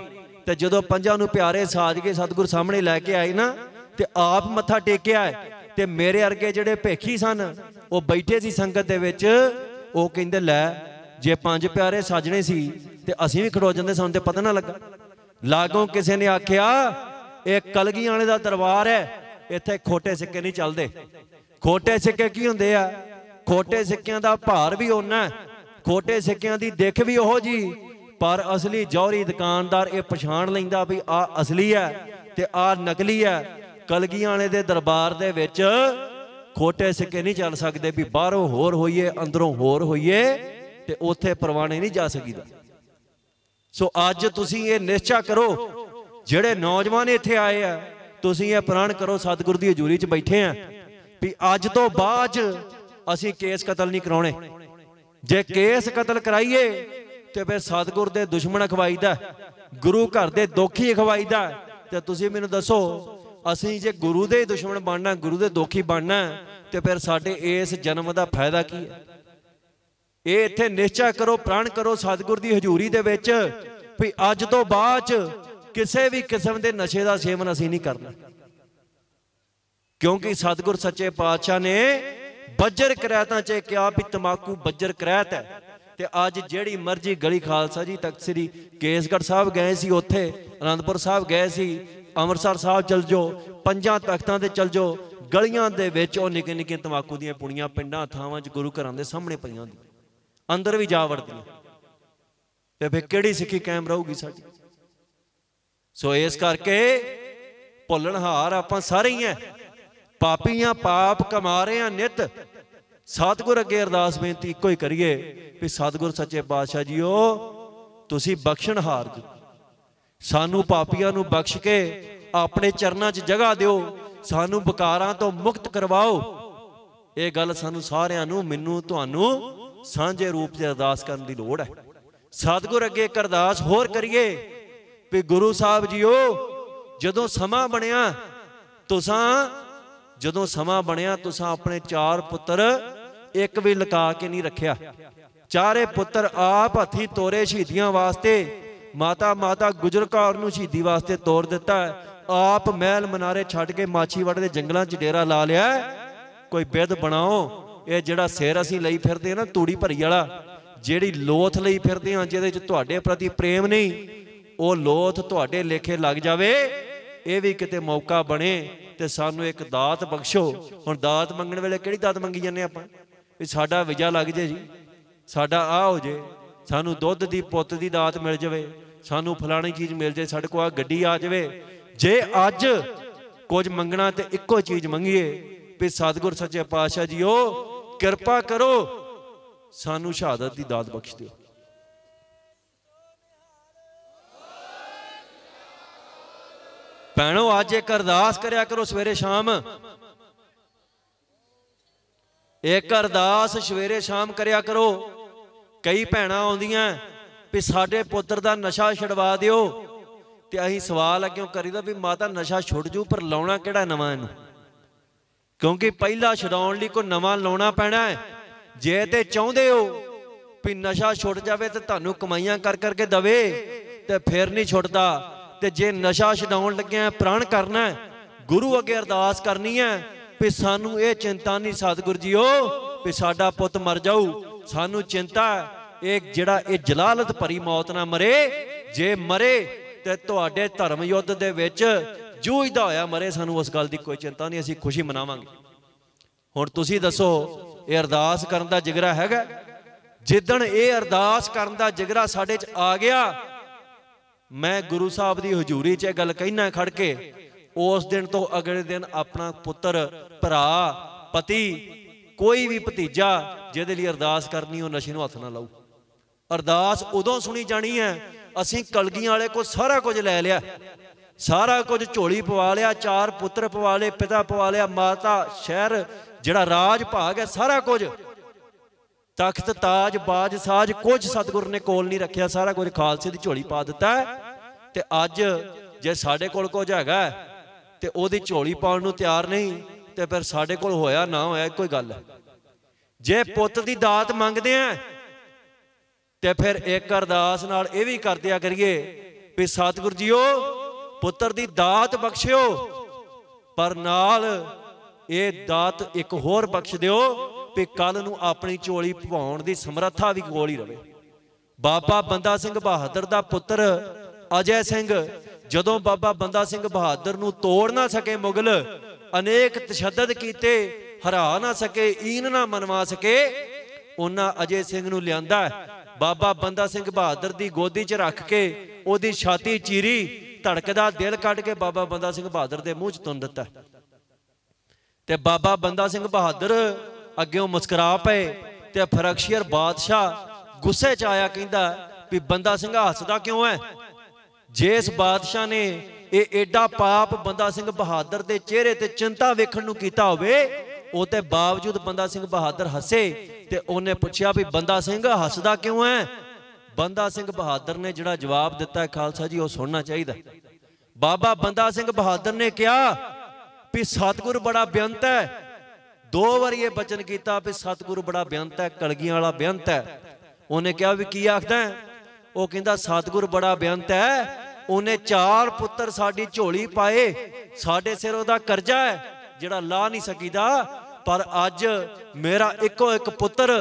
ਤੇ ਜਦੋਂ ਪੰਜਾਂ ਨੂੰ ਪਿਆਰੇ ਸਾਜ ਕੇ ਸਤਿਗੁਰ ਸਾਹਮਣੇ ਲੈ ਕੇ ਆਏ ਨਾ ਤੇ ਆਪ ਮੱਥਾ ਟੇਕਿਆ ਤੇ ਮੇਰੇ ਅਰਗੇ ਜਿਹੜੇ ਭੇਖੀ ਸਨ ਉਹ ਬੈਠੇ ਸੀ ਸੰਗਤ ਦੇ ਵਿੱਚ ਉਹ ਕਹਿੰਦੇ ਲੈ ਜੇ ਪੰਜ ਪਿਆਰੇ ਸਾਜਣੇ ਸੀ ਤੇ ਅਸੀਂ ਵੀ ਖੜੋ ਜਾਂਦੇ ਸਾਨੂੰ ਤੇ ਪਤਾ ਨਾ ਲੱਗਾ ਲਾਗੋਂ ਕਿਸੇ ਨੇ ਆਖਿਆ ਇਹ ਕਲਗੀ ਵਾਲੇ ਦਾ ਦਰਬਾਰ ਹੈ ਇੱਥੇ ਖੋਟੇ ਸਿੱਕੇ ਨਹੀਂ ਚੱਲਦੇ ਖੋਟੇ ਸਿੱਕੇ ਕੀ ਹੁੰਦੇ ਆ ਖੋਟੇ ਸਿੱਕਿਆਂ ਦਾ ਭਾਰ ਵੀ ਉਹਨਾਂ ਖੋਟੇ ਸਿੱਕਿਆਂ ਦੀ ਦਿੱਖ ਵੀ ਉਹੋ ਜੀ ਪਰ ਅਸਲੀ ਜੌਹਰੀ ਦੁਕਾਨਦਾਰ ਇਹ ਪਛਾਣ ਲੈਂਦਾ ਵੀ ਆ ਅਸਲੀ ਹੈ ਤੇ ਆ ਨਕਲੀ ਹੈ ਕਲਗੀਆਂ ਵਾਲੇ ਦੇ ਦਰਬਾਰ ਦੇ ਵਿੱਚ ਖੋਟੇ ਸਿੱਕੇ ਨਹੀਂ ਚੱਲ ਸਕਦੇ ਵੀ ਬਾਹਰੋਂ ਹੋਰ ਹੋਈਏ ਅੰਦਰੋਂ ਹੋਰ ਹੋਈਏ ਤੇ ਉੱਥੇ ਪਰਵਾਣੇ ਨਹੀਂ ਜਾ ਸਕੀਦਾ ਸੋ ਅੱਜ ਤੁਸੀਂ ਇਹ ਨਿਸ਼ਚਾ ਕਰੋ ਜਿਹੜੇ ਨੌਜਵਾਨ ਇੱਥੇ ਆਏ ਆ ਤੁਸੀਂ ਇਹ ਪ੍ਰਣ ਕਰੋ ਸਤਿਗੁਰ ਦੀ ਹਜ਼ੂਰੀ 'ਚ ਬੈਠੇ ਆ ਵੀ ਅੱਜ ਤੋਂ ਬਾਅਦ ਅਸੀਂ ਕੇਸ ਕਤਲ ਨਹੀਂ ਕਰਾਉਣੇ ਜੇ ਕੇਸ ਕਤਲ ਕਰਾਈਏ ਤੇ ਫਿਰ ਸਤਗੁਰ ਦੇ ਦੁਸ਼ਮਣ ਅਖਵਾਈਦਾ ਗੁਰੂ ਘਰ ਦੇ ਦੋਖੀ ਅਖਵਾਈਦਾ ਤੇ ਤੁਸੀਂ ਮੈਨੂੰ ਦੱਸੋ ਅਸੀਂ ਜੇ ਗੁਰੂ ਦੇ ਦੁਸ਼ਮਣ ਬਣਨਾ ਗੁਰੂ ਦੇ ਦੋਖੀ ਬਣਨਾ ਤੇ ਫਿਰ ਸਾਡੇ ਇਸ ਜਨਮ ਦਾ ਫਾਇਦਾ ਕੀ ਹੈ ਇਹ ਇੱਥੇ ਨਿਸ਼ਚੈ ਕਰੋ ਪ੍ਰਣ ਕਰੋ ਸਤਗੁਰ ਦੀ ਹਜ਼ੂਰੀ ਦੇ ਵਿੱਚ ਵੀ ਅੱਜ ਤੋਂ ਬਾਅਦ ਕਿਸੇ ਵੀ ਕਿਸਮ ਦੇ ਨਸ਼ੇ ਦਾ ਸੇਵਨ ਅਸੀਂ ਨਹੀਂ ਕਰਨਾ ਕਿਉਂਕਿ ਸਤਗੁਰ ਸੱਚੇ ਪਾਤਸ਼ਾਹ ਨੇ ਬੱਜਰ ਕਰਾਤਾਂ ਚ ਕਿਹਾ ਵੀ ਤਮਾਕੂ ਬੱਜਰ ਕਰਾਤ ਹੈ ਤੇ ਅੱਜ ਜਿਹੜੀ ਮਰਜ਼ੀ ਗਲੀ ਖਾਲਸਾ ਜੀ ਤਖਤ ਸ੍ਰੀ ਕੇਸਗੜ ਸਾਹਿਬ ਗਏ ਸੀ ਉੱਥੇ ਅਨੰਦਪੁਰ ਸਾਹਿਬ ਗਏ ਸੀ ਅੰਮ੍ਰਿਤਸਰ ਸਾਹਿਬ ਚਲ ਜੋ ਪੰਜਾਂ ਤਖਤਾਂ ਤੇ ਚਲ ਜੋ ਗਲੀਆਂ ਦੇ ਵਿੱਚ ਉਹ ਨਿੱਕੇ ਨਿੱਕੇ ਤਮਾਕੂ ਦੀਆਂ ਪੁਣੀਆਂ ਪਿੰਡਾਂ ਥਾਵਾਂ 'ਚ ਗੁਰੂ ਘਰਾਂ ਦੇ ਸਾਹਮਣੇ ਪਈਆਂ ਹੁੰਦੀਆਂ ਅੰਦਰ ਵੀ ਜਾ ਵੜਦੀਆਂ ਤੇ ਫੇ ਕਿਹੜੀ ਸਿੱਖੀ ਕਾਇਮ ਰਹੂਗੀ ਸਾਡੀ ਸੋ ਇਸ ਕਰਕੇ ਭੁੱਲਣਹਾਰ ਆਪਾਂ ਸਾਰੇ ਹੀ ਆ ਪਾਪੀਆਂ ਪਾਪ ਕਮਾ ਰਹੇ ਨਿਤ ਸਤਗੁਰ ਅੱਗੇ ਅਰਦਾਸ ਬੇਨਤੀ ਇੱਕੋ ਹੀ ਕਰੀਏ ਵੀ ਸਤਗੁਰ ਸੱਚੇ ਪਾਤਸ਼ਾਹ ਜੀਓ ਤੁਸੀਂ ਬਖਸ਼ਣਹਾਰ ਜੀ ਸਾਨੂੰ ਪਾਪੀਆਂ ਨੂੰ ਬਖਸ਼ ਕੇ ਆਪਣੇ ਚਰਨਾਂ 'ਚ ਜਗ੍ਹਾ ਦਿਓ ਸਾਨੂੰ ਬਕਾਰਾਂ ਤੋਂ ਮੁਕਤ ਕਰਵਾਓ ਇਹ ਗੱਲ ਸਾਨੂੰ ਸਾਰਿਆਂ ਨੂੰ ਮੈਨੂੰ ਤੁਹਾਨੂੰ ਸਾਂਝੇ ਰੂਪ 'ਚ ਅਰਦਾਸ ਕਰਨ ਦੀ ਲੋੜ ਹੈ ਸਤਗੁਰ ਅੱਗੇ ਇੱਕ ਅਰਦਾਸ ਹੋਰ ਕਰੀਏ ਵੀ ਗੁਰੂ ਸਾਹਿਬ ਜੀਓ ਜਦੋਂ ਸਮਾਂ ਬਣਿਆ ਤੁਸਾਂ ਜਦੋਂ ਸਮਾਂ ਬਣਿਆ ਤੁਸੀਂ ਆਪਣੇ ਚਾਰ ਪੁੱਤਰ ਇੱਕ ਵੀ ਲਕਾ ਕੇ ਨਹੀਂ ਰੱਖਿਆ ਚਾਰੇ ਪੁੱਤਰ ਆਪ ਹੱਥੀ ਤੋਰੇ ਸ਼ਹੀਦੀਆਂ ਵਾਸਤੇ ਮਾਤਾ ਮਾਤਾ ਗੁਜਰ ਕੌਰ ਨੂੰ ਸ਼ਹੀਦੀ ਵਾਸਤੇ ਤੋਰ ਦਿੱਤਾ ਆਪ ਮਹਿਲ ਮਨਾਰੇ ਛੱਡ ਕੇ ਮਾਛੀਵੜ ਦੇ ਜੰਗਲਾਂ 'ਚ ਡੇਰਾ ਲਾ ਲਿਆ ਕੋਈ ਬਿੱਦ ਬਣਾਓ ਇਹ ਜਿਹੜਾ ਸਿਰ ਅਸੀਂ ਲਈ ਫਿਰਦੇ ਆ ਨਾ ਤੂੜੀ ਭਰੀ ਵਾਲਾ ਜਿਹੜੀ ਲੋਥ ਲਈ ਫਿਰਦੇ ਆ ਜਿਹਦੇ 'ਚ ਤੁਹਾਡੇ ਪ੍ਰਤੀ ਪ੍ਰੇਮ ਨਹੀਂ ਉਹ ਲੋਥ ਤੁਹਾਡੇ ਲੇਖੇ ਲੱਗ ਜਾਵੇ ਇਹ ਵੀ ਕਿਤੇ ਮੌਕਾ ਬਣੇ ਤੇ ਸਾਨੂੰ ਇੱਕ ਦਾਤ ਬਖਸ਼ੋ ਹੁਣ ਦਾਤ ਮੰਗਣ ਵੇਲੇ ਕਿਹੜੀ ਦਾਤ ਮੰਗੀ ਜਾਂਦੇ ਆਪਾਂ ਵੀ ਸਾਡਾ ਵਿਜਾ ਲੱਗ ਜੇ ਜੀ ਸਾਡਾ ਆ ਹੋ ਜੇ ਸਾਨੂੰ ਦੁੱਧ ਦੀ ਪੁੱਤ ਦੀ ਦਾਤ ਮਿਲ ਜਾਵੇ ਸਾਨੂੰ ਫਲਾਣੀ ਚੀਜ਼ ਮਿਲ ਜੇ ਸਾਡੇ ਕੋਲ ਆ ਗੱਡੀ ਆ ਜਾਵੇ ਜੇ ਅੱਜ ਕੁਝ ਮੰਗਣਾ ਤੇ ਇੱਕੋ ਚੀਜ਼ ਮੰਗੀਏ ਵੀ ਸਤਿਗੁਰ ਸੱਚੇ ਪਾਤਸ਼ਾਹ ਜੀਓ ਕਿਰਪਾ ਕਰੋ ਸਾਨੂੰ ਸ਼ਹਾਦਤ ਦੀ ਦਾਤ ਬਖਸ਼ ਦਿਓ ਭੈਣੋ ਅੱਜ ਇੱਕ ਅਰਦਾਸ ਕਰਿਆ ਕਰੋ ਸਵੇਰੇ ਸ਼ਾਮ ਇੱਕ ਅਰਦਾਸ ਸਵੇਰੇ ਸ਼ਾਮ ਕਰਿਆ ਕਰੋ ਕਈ ਭੈਣਾਂ ਆਉਂਦੀਆਂ ਵੀ ਸਾਡੇ ਪੁੱਤਰ ਦਾ ਨਸ਼ਾ ਛਡਵਾ ਦਿਓ ਤੇ ਅਸੀਂ ਸਵਾਲ ਅੱਗੇ ਕਰੀਦਾ ਵੀ ਮਾਤਾ ਨਸ਼ਾ ਛੁੱਟ ਜੂ ਪਰ ਲਾਉਣਾ ਕਿਹੜਾ ਨਵਾਂ ਇਹਨੂੰ ਕਿਉਂਕਿ ਪਹਿਲਾ ਛਡਾਉਣ ਲਈ ਕੋਈ ਨਵਾਂ ਲਾਉਣਾ ਪੈਣਾ ਹੈ ਜੇ ਤੇ ਚਾਹੁੰਦੇ ਹੋ ਵੀ ਨਸ਼ਾ ਛੁੱਟ ਜਾਵੇ ਤੇ ਤੁਹਾਨੂੰ ਕਮਾਈਆਂ ਕਰ ਕਰਕੇ ਦਵੇ ਤੇ ਫਿਰ ਨਹੀਂ ਛੁੱਟਦਾ ਤੇ ਜੇ ਨਸ਼ਾ ਛਡਾਉਣ ਲੱਗਿਆ ਪ੍ਰਣ ਕਰਨਾ ਗੁਰੂ ਅੱਗੇ ਅਰਦਾਸ ਕਰਨੀ ਹੈ ਵੀ ਸਾਨੂੰ ਇਹ ਚਿੰਤਾ ਨਹੀਂ ਸਤਿਗੁਰ ਜੀਓ ਵੀ ਸਾਡਾ ਪੁੱਤ ਮਰ ਜਾਊ ਸਾਨੂੰ ਚਿੰਤਾ ਇਹ ਜਿਹੜਾ ਇਹ ਜਲਾਲਤ ਭਰੀ ਮੌਤ ਨਾ ਮਰੇ ਜੇ ਮਰੇ ਤੇ ਤੁਹਾਡੇ ਧਰਮ ਯੁੱਧ ਦੇ ਵਿੱਚ ਜੂਝਦਾ ਹੋਇਆ ਮਰੇ ਸਾਨੂੰ ਉਸ ਗੱਲ ਦੀ ਕੋਈ ਚਿੰਤਾ ਨਹੀਂ ਅਸੀਂ ਖੁਸ਼ੀ ਮਨਾਵਾਂਗੇ ਹੁਣ ਤੁਸੀਂ ਦੱਸੋ ਇਹ ਅਰਦਾਸ ਕਰਨ ਦਾ ਜਿਗਰਾ ਹੈਗਾ ਜਿੱਦਣ ਇਹ ਅਰਦਾਸ ਕਰਨ ਦਾ ਜਿਗਰਾ ਸਾਡੇ 'ਚ ਆ ਗਿਆ ਮੈਂ ਗੁਰੂ ਸਾਹਿਬ ਦੀ ਹਜ਼ੂਰੀ 'ਚ ਇਹ ਗੱਲ ਕਹਿਣਾ ਖੜ ਕੇ ਉਸ ਦਿਨ ਤੋਂ ਅਗਲੇ ਦਿਨ ਆਪਣਾ ਪੁੱਤਰ ਭਰਾ ਪਤੀ ਕੋਈ ਵੀ ਭਤੀਜਾ ਜਿਹਦੇ ਲਈ ਅਰਦਾਸ ਕਰਨੀ ਉਹ ਨਸ਼ੇ ਨੂੰ ਹੱਥ ਨਾ ਲਾਉ ਅਰਦਾਸ ਉਦੋਂ ਸੁਣੀ ਜਾਣੀ ਹੈ ਅਸੀਂ ਕਲਗੀਆਂ ਵਾਲੇ ਕੋ ਸਾਰਾ ਕੁਝ ਲੈ ਲਿਆ ਸਾਰਾ ਕੁਝ ਝੋਲੀ ਪਵਾ ਲਿਆ ਚਾਰ ਪੁੱਤਰ ਪਵਾ ਲਏ ਪਿਤਾ ਪਵਾ ਲਿਆ ਮਾਤਾ ਸ਼ਹਿਰ ਜਿਹੜਾ ਰਾਜ ਭਾਗ ਹੈ ਸਾਰਾ ਕੁਝ ਤਖਤ ਤਾਜ ਬਾਜ ਸਾਜ ਕੁਝ ਸਤਗੁਰ ਨੇ ਕੋਲ ਨਹੀਂ ਰੱਖਿਆ ਸਾਰਾ ਕੁਝ ਖਾਲਸੇ ਦੀ ਝੋਲੀ ਪਾ ਦਿੱਤਾ ਤੇ ਅੱਜ ਜੇ ਸਾਡੇ ਕੋਲ ਕੁਝ ਹੈਗਾ ਤੇ ਉਹਦੀ ਝੋਲੀ ਪਾਉਣ ਨੂੰ ਤਿਆਰ ਨਹੀਂ ਤੇ ਫਿਰ ਸਾਡੇ ਕੋਲ ਹੋਇਆ ਨਾ ਹੋਇਆ ਕੋਈ ਗੱਲ ਹੈ ਜੇ ਪੁੱਤ ਦੀ ਦਾਤ ਮੰਗਦੇ ਆ ਤੇ ਫਿਰ ਇੱਕ ਅਰਦਾਸ ਨਾਲ ਇਹ ਵੀ ਕਰ ਦਿਆ ਕਰੀਏ ਵੀ ਸਤਿਗੁਰ ਜੀਓ ਪੁੱਤਰ ਦੀ ਦਾਤ ਬਖਸ਼ਿਓ ਪਰ ਨਾਲ ਇਹ ਦਾਤ ਇੱਕ ਹੋਰ ਬਖਸ਼ ਦਿਓ ਵੀ ਕੱਲ ਨੂੰ ਆਪਣੀ ਝੋਲੀ ਭਵਾਉਣ ਦੀ ਸਮਰੱਥਾ ਵੀ ਕੋਲ ਹੀ ਰਵੇ ਬਾਬਾ ਬੰਦਾ ਸਿੰਘ ਬਹਾਦਰ ਦਾ ਪੁੱਤਰ ਅਜੈ ਸਿੰਘ ਜਦੋਂ ਬਾਬਾ ਬੰਦਾ ਸਿੰਘ ਬਹਾਦਰ ਨੂੰ ਤੋੜ ਨਾ ਸਕੇ ਮੁਗਲ ਅਨੇਕ ਤਸ਼ੱਦਦ ਕੀਤੇ ਹਰਾ ਨਾ ਸਕੇ ਈਨ ਨਾ ਮਨਵਾ ਸਕੇ ਉਹਨਾਂ ਅਜੇ ਸਿੰਘ ਨੂੰ ਲਿਆਂਦਾ ਬਾਬਾ ਬੰਦਾ ਸਿੰਘ ਬਹਾਦਰ ਦੀ ਗੋਦੀ 'ਚ ਰੱਖ ਕੇ ਉਹਦੀ ਛਾਤੀ ਚੀਰੀ ਧੜਕਦਾ ਦਿਲ ਕੱਢ ਕੇ ਬਾਬਾ ਬੰਦਾ ਸਿੰਘ ਬਹਾਦਰ ਦੇ ਮੂੰਹ 'ਚ ਤੁੰਨ ਦਿੱਤਾ ਤੇ ਬਾਬਾ ਬੰਦਾ ਸਿੰਘ ਬਹਾਦਰ ਅੱਗੇ ਮੁਸਕਰਾ ਪਏ ਤੇ ਫਰਖਸ਼ੀਰ ਬਾਦਸ਼ਾਹ ਗੁੱਸੇ 'ਚ ਆਇਆ ਕਹਿੰਦਾ ਵੀ ਬੰਦਾ ਸਿੰਘ ਹੱਸਦਾ ਕਿਉਂ ਹੈ ਜਿਸ ਬਾਦਸ਼ਾਹ ਨੇ ਇਹ ਐਡਾ ਪਾਪ ਬੰਦਾ ਸਿੰਘ ਬਹਾਦਰ ਦੇ ਚਿਹਰੇ ਤੇ ਚਿੰਤਾ ਵੇਖਣ ਨੂੰ ਕੀਤਾ ਹੋਵੇ ਉਹ ਤੇ ਬਾਵਜੂਦ ਬੰਦਾ ਸਿੰਘ ਬਹਾਦਰ ਹੱਸੇ ਤੇ ਉਹਨੇ ਪੁੱਛਿਆ ਵੀ ਬੰਦਾ ਸਿੰਘ ਹੱਸਦਾ ਕਿਉਂ ਹੈ ਬੰਦਾ ਸਿੰਘ ਬਹਾਦਰ ਨੇ ਜਿਹੜਾ ਜਵਾਬ ਦਿੱਤਾ ਖਾਲਸਾ ਜੀ ਉਹ ਸੁਣਨਾ ਚਾਹੀਦਾ ਬਾਬਾ ਬੰਦਾ ਸਿੰਘ ਬਹਾਦਰ ਨੇ ਕਿਹਾ ਵੀ ਸਤਗੁਰ ਬੜਾ ਬੇਅੰਤ ਹੈ ਦੋ ਵਾਰੀ ਇਹ ਬਚਨ ਕੀਤਾ ਵੀ ਸਤਗੁਰ ਬੜਾ ਬੇਅੰਤ ਹੈ ਕਲਗੀਆਂ ਵਾਲਾ ਬੇਅੰਤ ਹੈ ਉਹਨੇ ਕਿਹਾ ਵੀ ਕੀ ਆਖਦਾ ਉਹ ਕਹਿੰਦਾ ਸਤਗੁਰ ਬੜਾ ਬੇਅੰਤ ਹੈ ਉਹਨੇ ਚਾਰ ਪੁੱਤਰ ਸਾਡੀ ਝੋਲੀ ਪਾਏ ਸਾਡੇ ਸਿਰ ਉਹਦਾ ਕਰਜ਼ਾ ਹੈ ਜਿਹੜਾ ਲਾ ਨਹੀਂ ਸਕੀਦਾ ਪਰ ਅੱਜ ਮੇਰਾ ਇੱਕੋ ਇੱਕ ਪੁੱਤਰ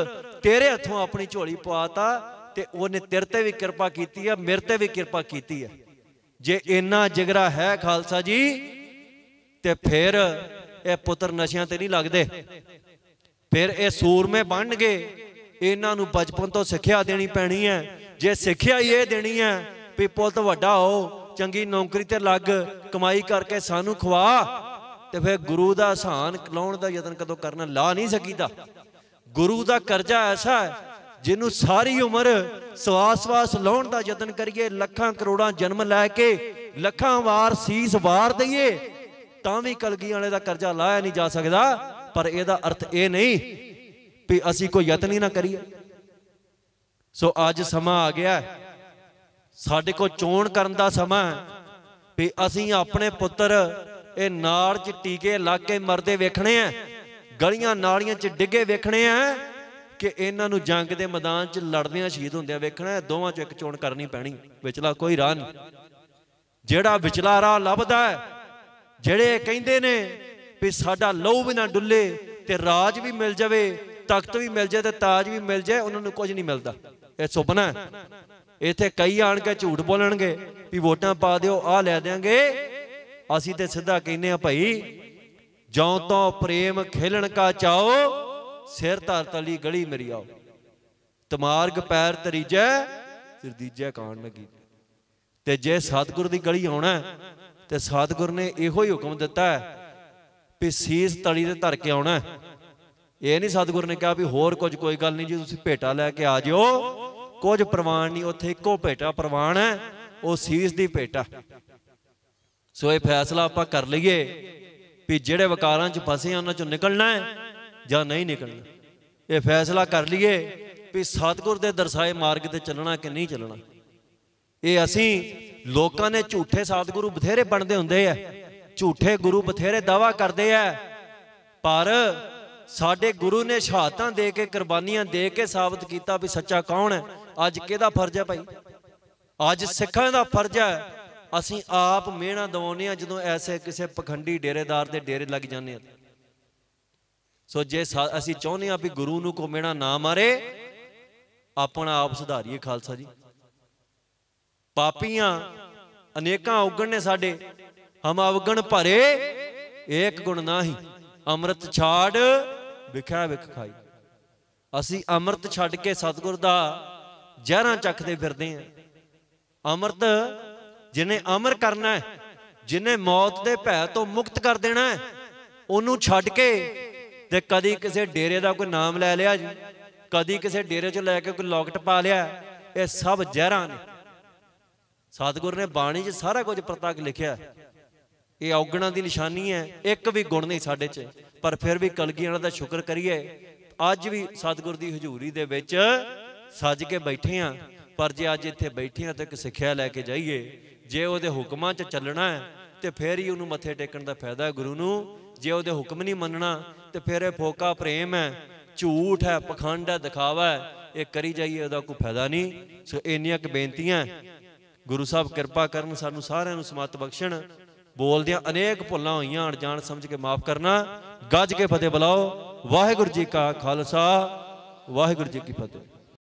ਤੇਰੇ ਹੱਥੋਂ ਆਪਣੀ ਝੋਲੀ ਪਵਾਤਾ ਤੇ ਉਹਨੇ ਤੇਰੇ ਤੇ ਵੀ ਕਿਰਪਾ ਕੀਤੀ ਹੈ ਮੇਰੇ ਤੇ ਵੀ ਕਿਰਪਾ ਕੀਤੀ ਹੈ ਜੇ ਇੰਨਾ ਜਿਗਰਾ ਹੈ ਖਾਲਸਾ ਜੀ ਤੇ ਫਿਰ ਇਹ ਪੁੱਤਰ ਨਸ਼ਿਆਂ ਤੇ ਨਹੀਂ ਲੱਗਦੇ ਫਿਰ ਇਹ ਸੂਰਮੇ ਬਣਨਗੇ ਇਹਨਾਂ ਨੂੰ ਬਚਪਨ ਤੋਂ ਸਿੱਖਿਆ ਦੇਣੀ ਪੈਣੀ ਹੈ ਜੇ ਸਿੱਖਿਆ ਹੀ ਇਹ ਦੇਣੀ ਹੈ ਵੀ ਪੁੱਤ ਵੱਡਾ ਹੋ ਚੰਗੀ ਨੌਕਰੀ ਤੇ ਲੱਗ ਕਮਾਈ ਕਰਕੇ ਸਾਨੂੰ ਖਵਾ ਤੇ ਫਿਰ ਗੁਰੂ ਦਾ ਆਸਾਨ ਲਾਉਣ ਦਾ ਯਤਨ ਕਦੋਂ ਕਰਨਾ ਲਾ ਨਹੀਂ ਸਕੀਦਾ ਗੁਰੂ ਦਾ ਕਰਜ਼ਾ ਐਸਾ ਹੈ ਜਿਹਨੂੰ ਸਾਰੀ ਉਮਰ ਸਵਾਸ-ਸਵਾਸ ਲਾਉਣ ਦਾ ਯਤਨ ਕਰੀਏ ਲੱਖਾਂ ਕਰੋੜਾਂ ਜਨਮ ਲੈ ਕੇ ਲੱਖਾਂ ਵਾਰ ਸੀਸ ਵਾਰ ਦਈਏ ਤਾਂ ਵੀ ਕਲਗੀ ਵਾਲੇ ਦਾ ਕਰਜ਼ਾ ਲਾਇਆ ਨਹੀਂ ਜਾ ਸਕਦਾ ਪਰ ਇਹਦਾ ਅਰਥ ਇਹ ਨਹੀਂ ਵੀ ਅਸੀਂ ਕੋਈ ਯਤਨ ਹੀ ਨਾ ਕਰੀਏ ਸੋ ਅੱਜ ਸਮਾਂ ਆ ਗਿਆ ਹੈ ਸਾਡੇ ਕੋਲ ਚੋਣ ਕਰਨ ਦਾ ਸਮਾਂ ਵੀ ਅਸੀਂ ਆਪਣੇ ਪੁੱਤਰ ਇਹ ਨਾਲ 'ਚ ਟੀਕੇ ਲਾ ਕੇ ਮਰਦੇ ਵੇਖਣੇ ਆ ਗਲੀਆਂ ਨਾਲੀਆਂ 'ਚ ਡਿੱਗੇ ਵੇਖਣੇ ਆ ਕਿ ਇਹਨਾਂ ਨੂੰ ਜੰਗ ਦੇ ਮੈਦਾਨ 'ਚ ਲੜਦਿਆਂ ਸ਼ਹੀਦ ਹੁੰਦਿਆਂ ਵੇਖਣਾ ਦੋਵਾਂ 'ਚੋਂ ਇੱਕ ਚੋਣ ਕਰਨੀ ਪੈਣੀ ਵਿਚਲਾ ਕੋਈ ਰਾਹ ਨਹੀਂ ਜਿਹੜਾ ਵਿਚਲਾ ਰਾਹ ਲੱਭਦਾ ਹੈ ਜਿਹੜੇ ਕਹਿੰਦੇ ਨੇ ਵੀ ਸਾਡਾ ਲਹੂ ਵੀ ਨਾ ਡੁੱਲੇ ਤੇ ਰਾਜ ਵੀ ਮਿਲ ਜਾਵੇ ਤਖਤ ਵੀ ਮਿਲ ਜਾਏ ਤੇ ਤਾਜ ਵੀ ਮਿਲ ਜਾਏ ਉਹਨਾਂ ਨੂੰ ਕੁਝ ਨਹੀਂ ਮਿਲਦਾ ਇਹ ਸੁਪਨਾ ਹੈ ਇੱਥੇ ਕਈ ਆਣ ਕੇ ਝੂਠ ਬੋਲਣਗੇ ਵੀ ਵੋਟਾਂ ਪਾ ਦਿਓ ਆ ਲੈ ਦੇਾਂਗੇ ਅਸੀਂ ਤੇ ਸਿੱਧਾ ਕਹਿੰਨੇ ਆ ਭਾਈ ਜਉ ਤੋਂ ਪ੍ਰੇਮ ਖੇਲਣ ਕਾ ਚਾਓ ਸਿਰ ਧਰ ਤਲੀ ਗਲੀ ਮੇਰੀ ਆਓ ਤਮਾਰਗ ਪੈਰ ਤਰੀਜੈ ਦੀਜੈ ਕਾਣ ਲਗੀ ਤੇ ਜੇ ਸਤਗੁਰ ਦੀ ਗਲੀ ਆਉਣਾ ਤੇ ਸਤਗੁਰ ਨੇ ਇਹੋ ਹੀ ਹੁਕਮ ਦਿੱਤਾ ਹੈ ਵੀ ਸੀਸ ਤਲੀ ਤੇ ਧਰ ਕੇ ਆਉਣਾ ਇਹ ਨਹੀਂ ਸਤਗੁਰ ਨੇ ਕਿਹਾ ਵੀ ਹੋਰ ਕੁਝ ਕੋਈ ਗੱਲ ਨਹੀਂ ਜੀ ਤੁਸੀਂ ਭੇਟਾ ਲੈ ਕੇ ਆ ਜਿਓ ਕੁਝ ਪ੍ਰਵਾਨ ਨਹੀਂ ਉੱਥੇ ਇੱਕੋ ਭੇਟਾ ਪ੍ਰਵਾਨ ਹੈ ਉਹ ਸੀਸ ਦੀ ਭੇਟਾ ਸੋ ਇਹ ਫੈਸਲਾ ਆਪਾਂ ਕਰ ਲਈਏ ਵੀ ਜਿਹੜੇ ਵਕਾਰਾਂ 'ਚ ਫਸੇ ਆ ਉਹਨਾਂ 'ਚੋਂ ਨਿਕਲਣਾ ਹੈ ਜਾਂ ਨਹੀਂ ਨਿਕਲਣਾ ਇਹ ਫੈਸਲਾ ਕਰ ਲਈਏ ਵੀ ਸਤਗੁਰ ਦੇ ਦਰਸਾਏ ਮਾਰਗ ਤੇ ਚੱਲਣਾ ਕਿ ਨਹੀਂ ਚੱਲਣਾ ਇਹ ਅਸੀਂ ਲੋਕਾਂ ਨੇ ਝੂਠੇ ਸਤਗੁਰੂ ਬਥੇਰੇ ਬਣਦੇ ਹੁੰਦੇ ਆ ਝੂਠੇ ਗੁਰੂ ਬਥੇਰੇ ਦਾਵਾ ਕਰਦੇ ਆ ਪਰ ਸਾਡੇ ਗੁਰੂ ਨੇ ਸ਼ਹਾਦਤਾਂ ਦੇ ਕੇ ਕੁਰਬਾਨੀਆਂ ਦੇ ਕੇ ਸਾਬਤ ਕੀਤਾ ਵੀ ਸੱਚਾ ਕੌਣ ਹੈ ਅੱਜ ਕਿਹਦਾ ਫਰਜ਼ ਹੈ ਭਾਈ ਅੱਜ ਸਿੱਖਾਂ ਦਾ ਫਰਜ਼ ਹੈ ਅਸੀਂ ਆਪ ਮਿਹਣਾ ਦਵਾਉਨੇ ਆ ਜਦੋਂ ਐਸੇ ਕਿਸੇ ਪਖੰਡੀ ਡੇਰੇਦਾਰ ਦੇ ਡੇਰੇ ਲੱਗ ਜਾਂਦੇ ਆ ਸੋ ਜੇ ਅਸੀਂ ਚਾਹੁੰਦੇ ਆ ਵੀ ਗੁਰੂ ਨੂੰ ਕੋ ਮਿਹਣਾ ਨਾ ਮਾਰੇ ਆਪਣਾ ਆਪ ਸੁਧਾਰੀਏ ਖਾਲਸਾ ਜੀ ਪਾਪੀਆਂ ਅਨੇਕਾਂ ਔਗਣ ਨੇ ਸਾਡੇ ਹਮ ਅਵਗਣ ਭਰੇ ਏਕ ਗੁਣ ਨਾਹੀ ਅੰਮ੍ਰਿਤ ਛਾੜ ਵਿਖਿਆ ਵਿਖਾਈ ਅਸੀਂ ਅੰਮ੍ਰਿਤ ਛੱਡ ਕੇ ਸਤਿਗੁਰ ਦਾ ਜ਼ਹਿਰਾਂ ਚੱਖਦੇ ਫਿਰਦੇ ਆ ਅਮਰਤ ਜਿਨੇ ਅਮਰ ਕਰਨਾ ਹੈ ਜਿਨੇ ਮੌਤ ਦੇ ਭੈ ਤੋਂ ਮੁਕਤ ਕਰ ਦੇਣਾ ਹੈ ਉਹਨੂੰ ਛੱਡ ਕੇ ਤੇ ਕਦੀ ਕਿਸੇ ਡੇਰੇ ਦਾ ਕੋਈ ਨਾਮ ਲੈ ਲਿਆ ਜੀ ਕਦੀ ਕਿਸੇ ਡੇਰੇ 'ਚ ਲੈ ਕੇ ਕੋਈ ਲੌਕਟ ਪਾ ਲਿਆ ਇਹ ਸਭ ਜ਼ਹਿਰਾਂ ਨੇ ਸਤਿਗੁਰ ਨੇ ਬਾਣੀ 'ਚ ਸਾਰਾ ਕੁਝ ਪ੍ਰਤੱਖ ਲਿਖਿਆ ਇਹ ਔਗਣਾ ਦੀ ਨਿਸ਼ਾਨੀ ਹੈ ਇੱਕ ਵੀ ਗੁਣ ਨਹੀਂ ਸਾਡੇ 'ਚ ਪਰ ਫਿਰ ਵੀ ਕਲਗੀਆਂ ਦਾ ਸ਼ੁਕਰ ਕਰੀਏ ਅੱਜ ਵੀ ਸਤਿਗੁਰ ਦੀ ਹਜ਼ੂਰੀ ਦੇ ਵਿੱਚ ਸੱਜ ਕੇ ਬੈਠੇ ਆ ਪਰ ਜੇ ਅੱਜ ਇੱਥੇ ਬੈਠੇ ਆ ਤਾਂ ਇੱਕ ਸਿੱਖਿਆ ਲੈ ਕੇ ਜਾਈਏ ਜੇ ਉਹਦੇ ਹੁਕਮਾਂ 'ਚ ਚੱਲਣਾ ਹੈ ਤੇ ਫੇਰ ਹੀ ਉਹਨੂੰ ਮੱਥੇ ਟੇਕਣ ਦਾ ਫਾਇਦਾ ਹੈ ਗੁਰੂ ਨੂੰ ਜੇ ਉਹਦੇ ਹੁਕਮ ਨਹੀਂ ਮੰਨਣਾ ਤੇ ਫਿਰ ਇਹ ਫੋਕਾ ਪ੍ਰੇਮ ਹੈ ਝੂਠ ਹੈ ਪਖੰਡ ਹੈ ਦਿਖਾਵਾ ਹੈ ਇਹ ਕਰੀ ਜਾਈਏ ਉਹਦਾ ਕੋਈ ਫਾਇਦਾ ਨਹੀਂ ਸੋ ਇੰਨੀਆਂ ਕੁ ਬੇਨਤੀਆਂ ਗੁਰੂ ਸਾਹਿਬ ਕਿਰਪਾ ਕਰਨ ਸਾਨੂੰ ਸਾਰਿਆਂ ਨੂੰ ਸਮਤ ਬਖਸ਼ਣ ਬੋਲਦਿਆਂ ਅਨੇਕ ਭੁੱਲਾਂ ਹੋਈਆਂ ਅਣਜਾਣ ਸਮਝ ਕੇ ਮਾਫ ਕਰਨਾ ਗੱਜ ਕੇ ਫਤਿਹ ਬੁਲਾਓ ਵਾਹਿਗੁਰੂ ਜੀ ਕਾ ਖਾਲਸਾ ਵਾਹਿਗੁਰੂ ਜੀ ਕੀ ਫਤਿਹ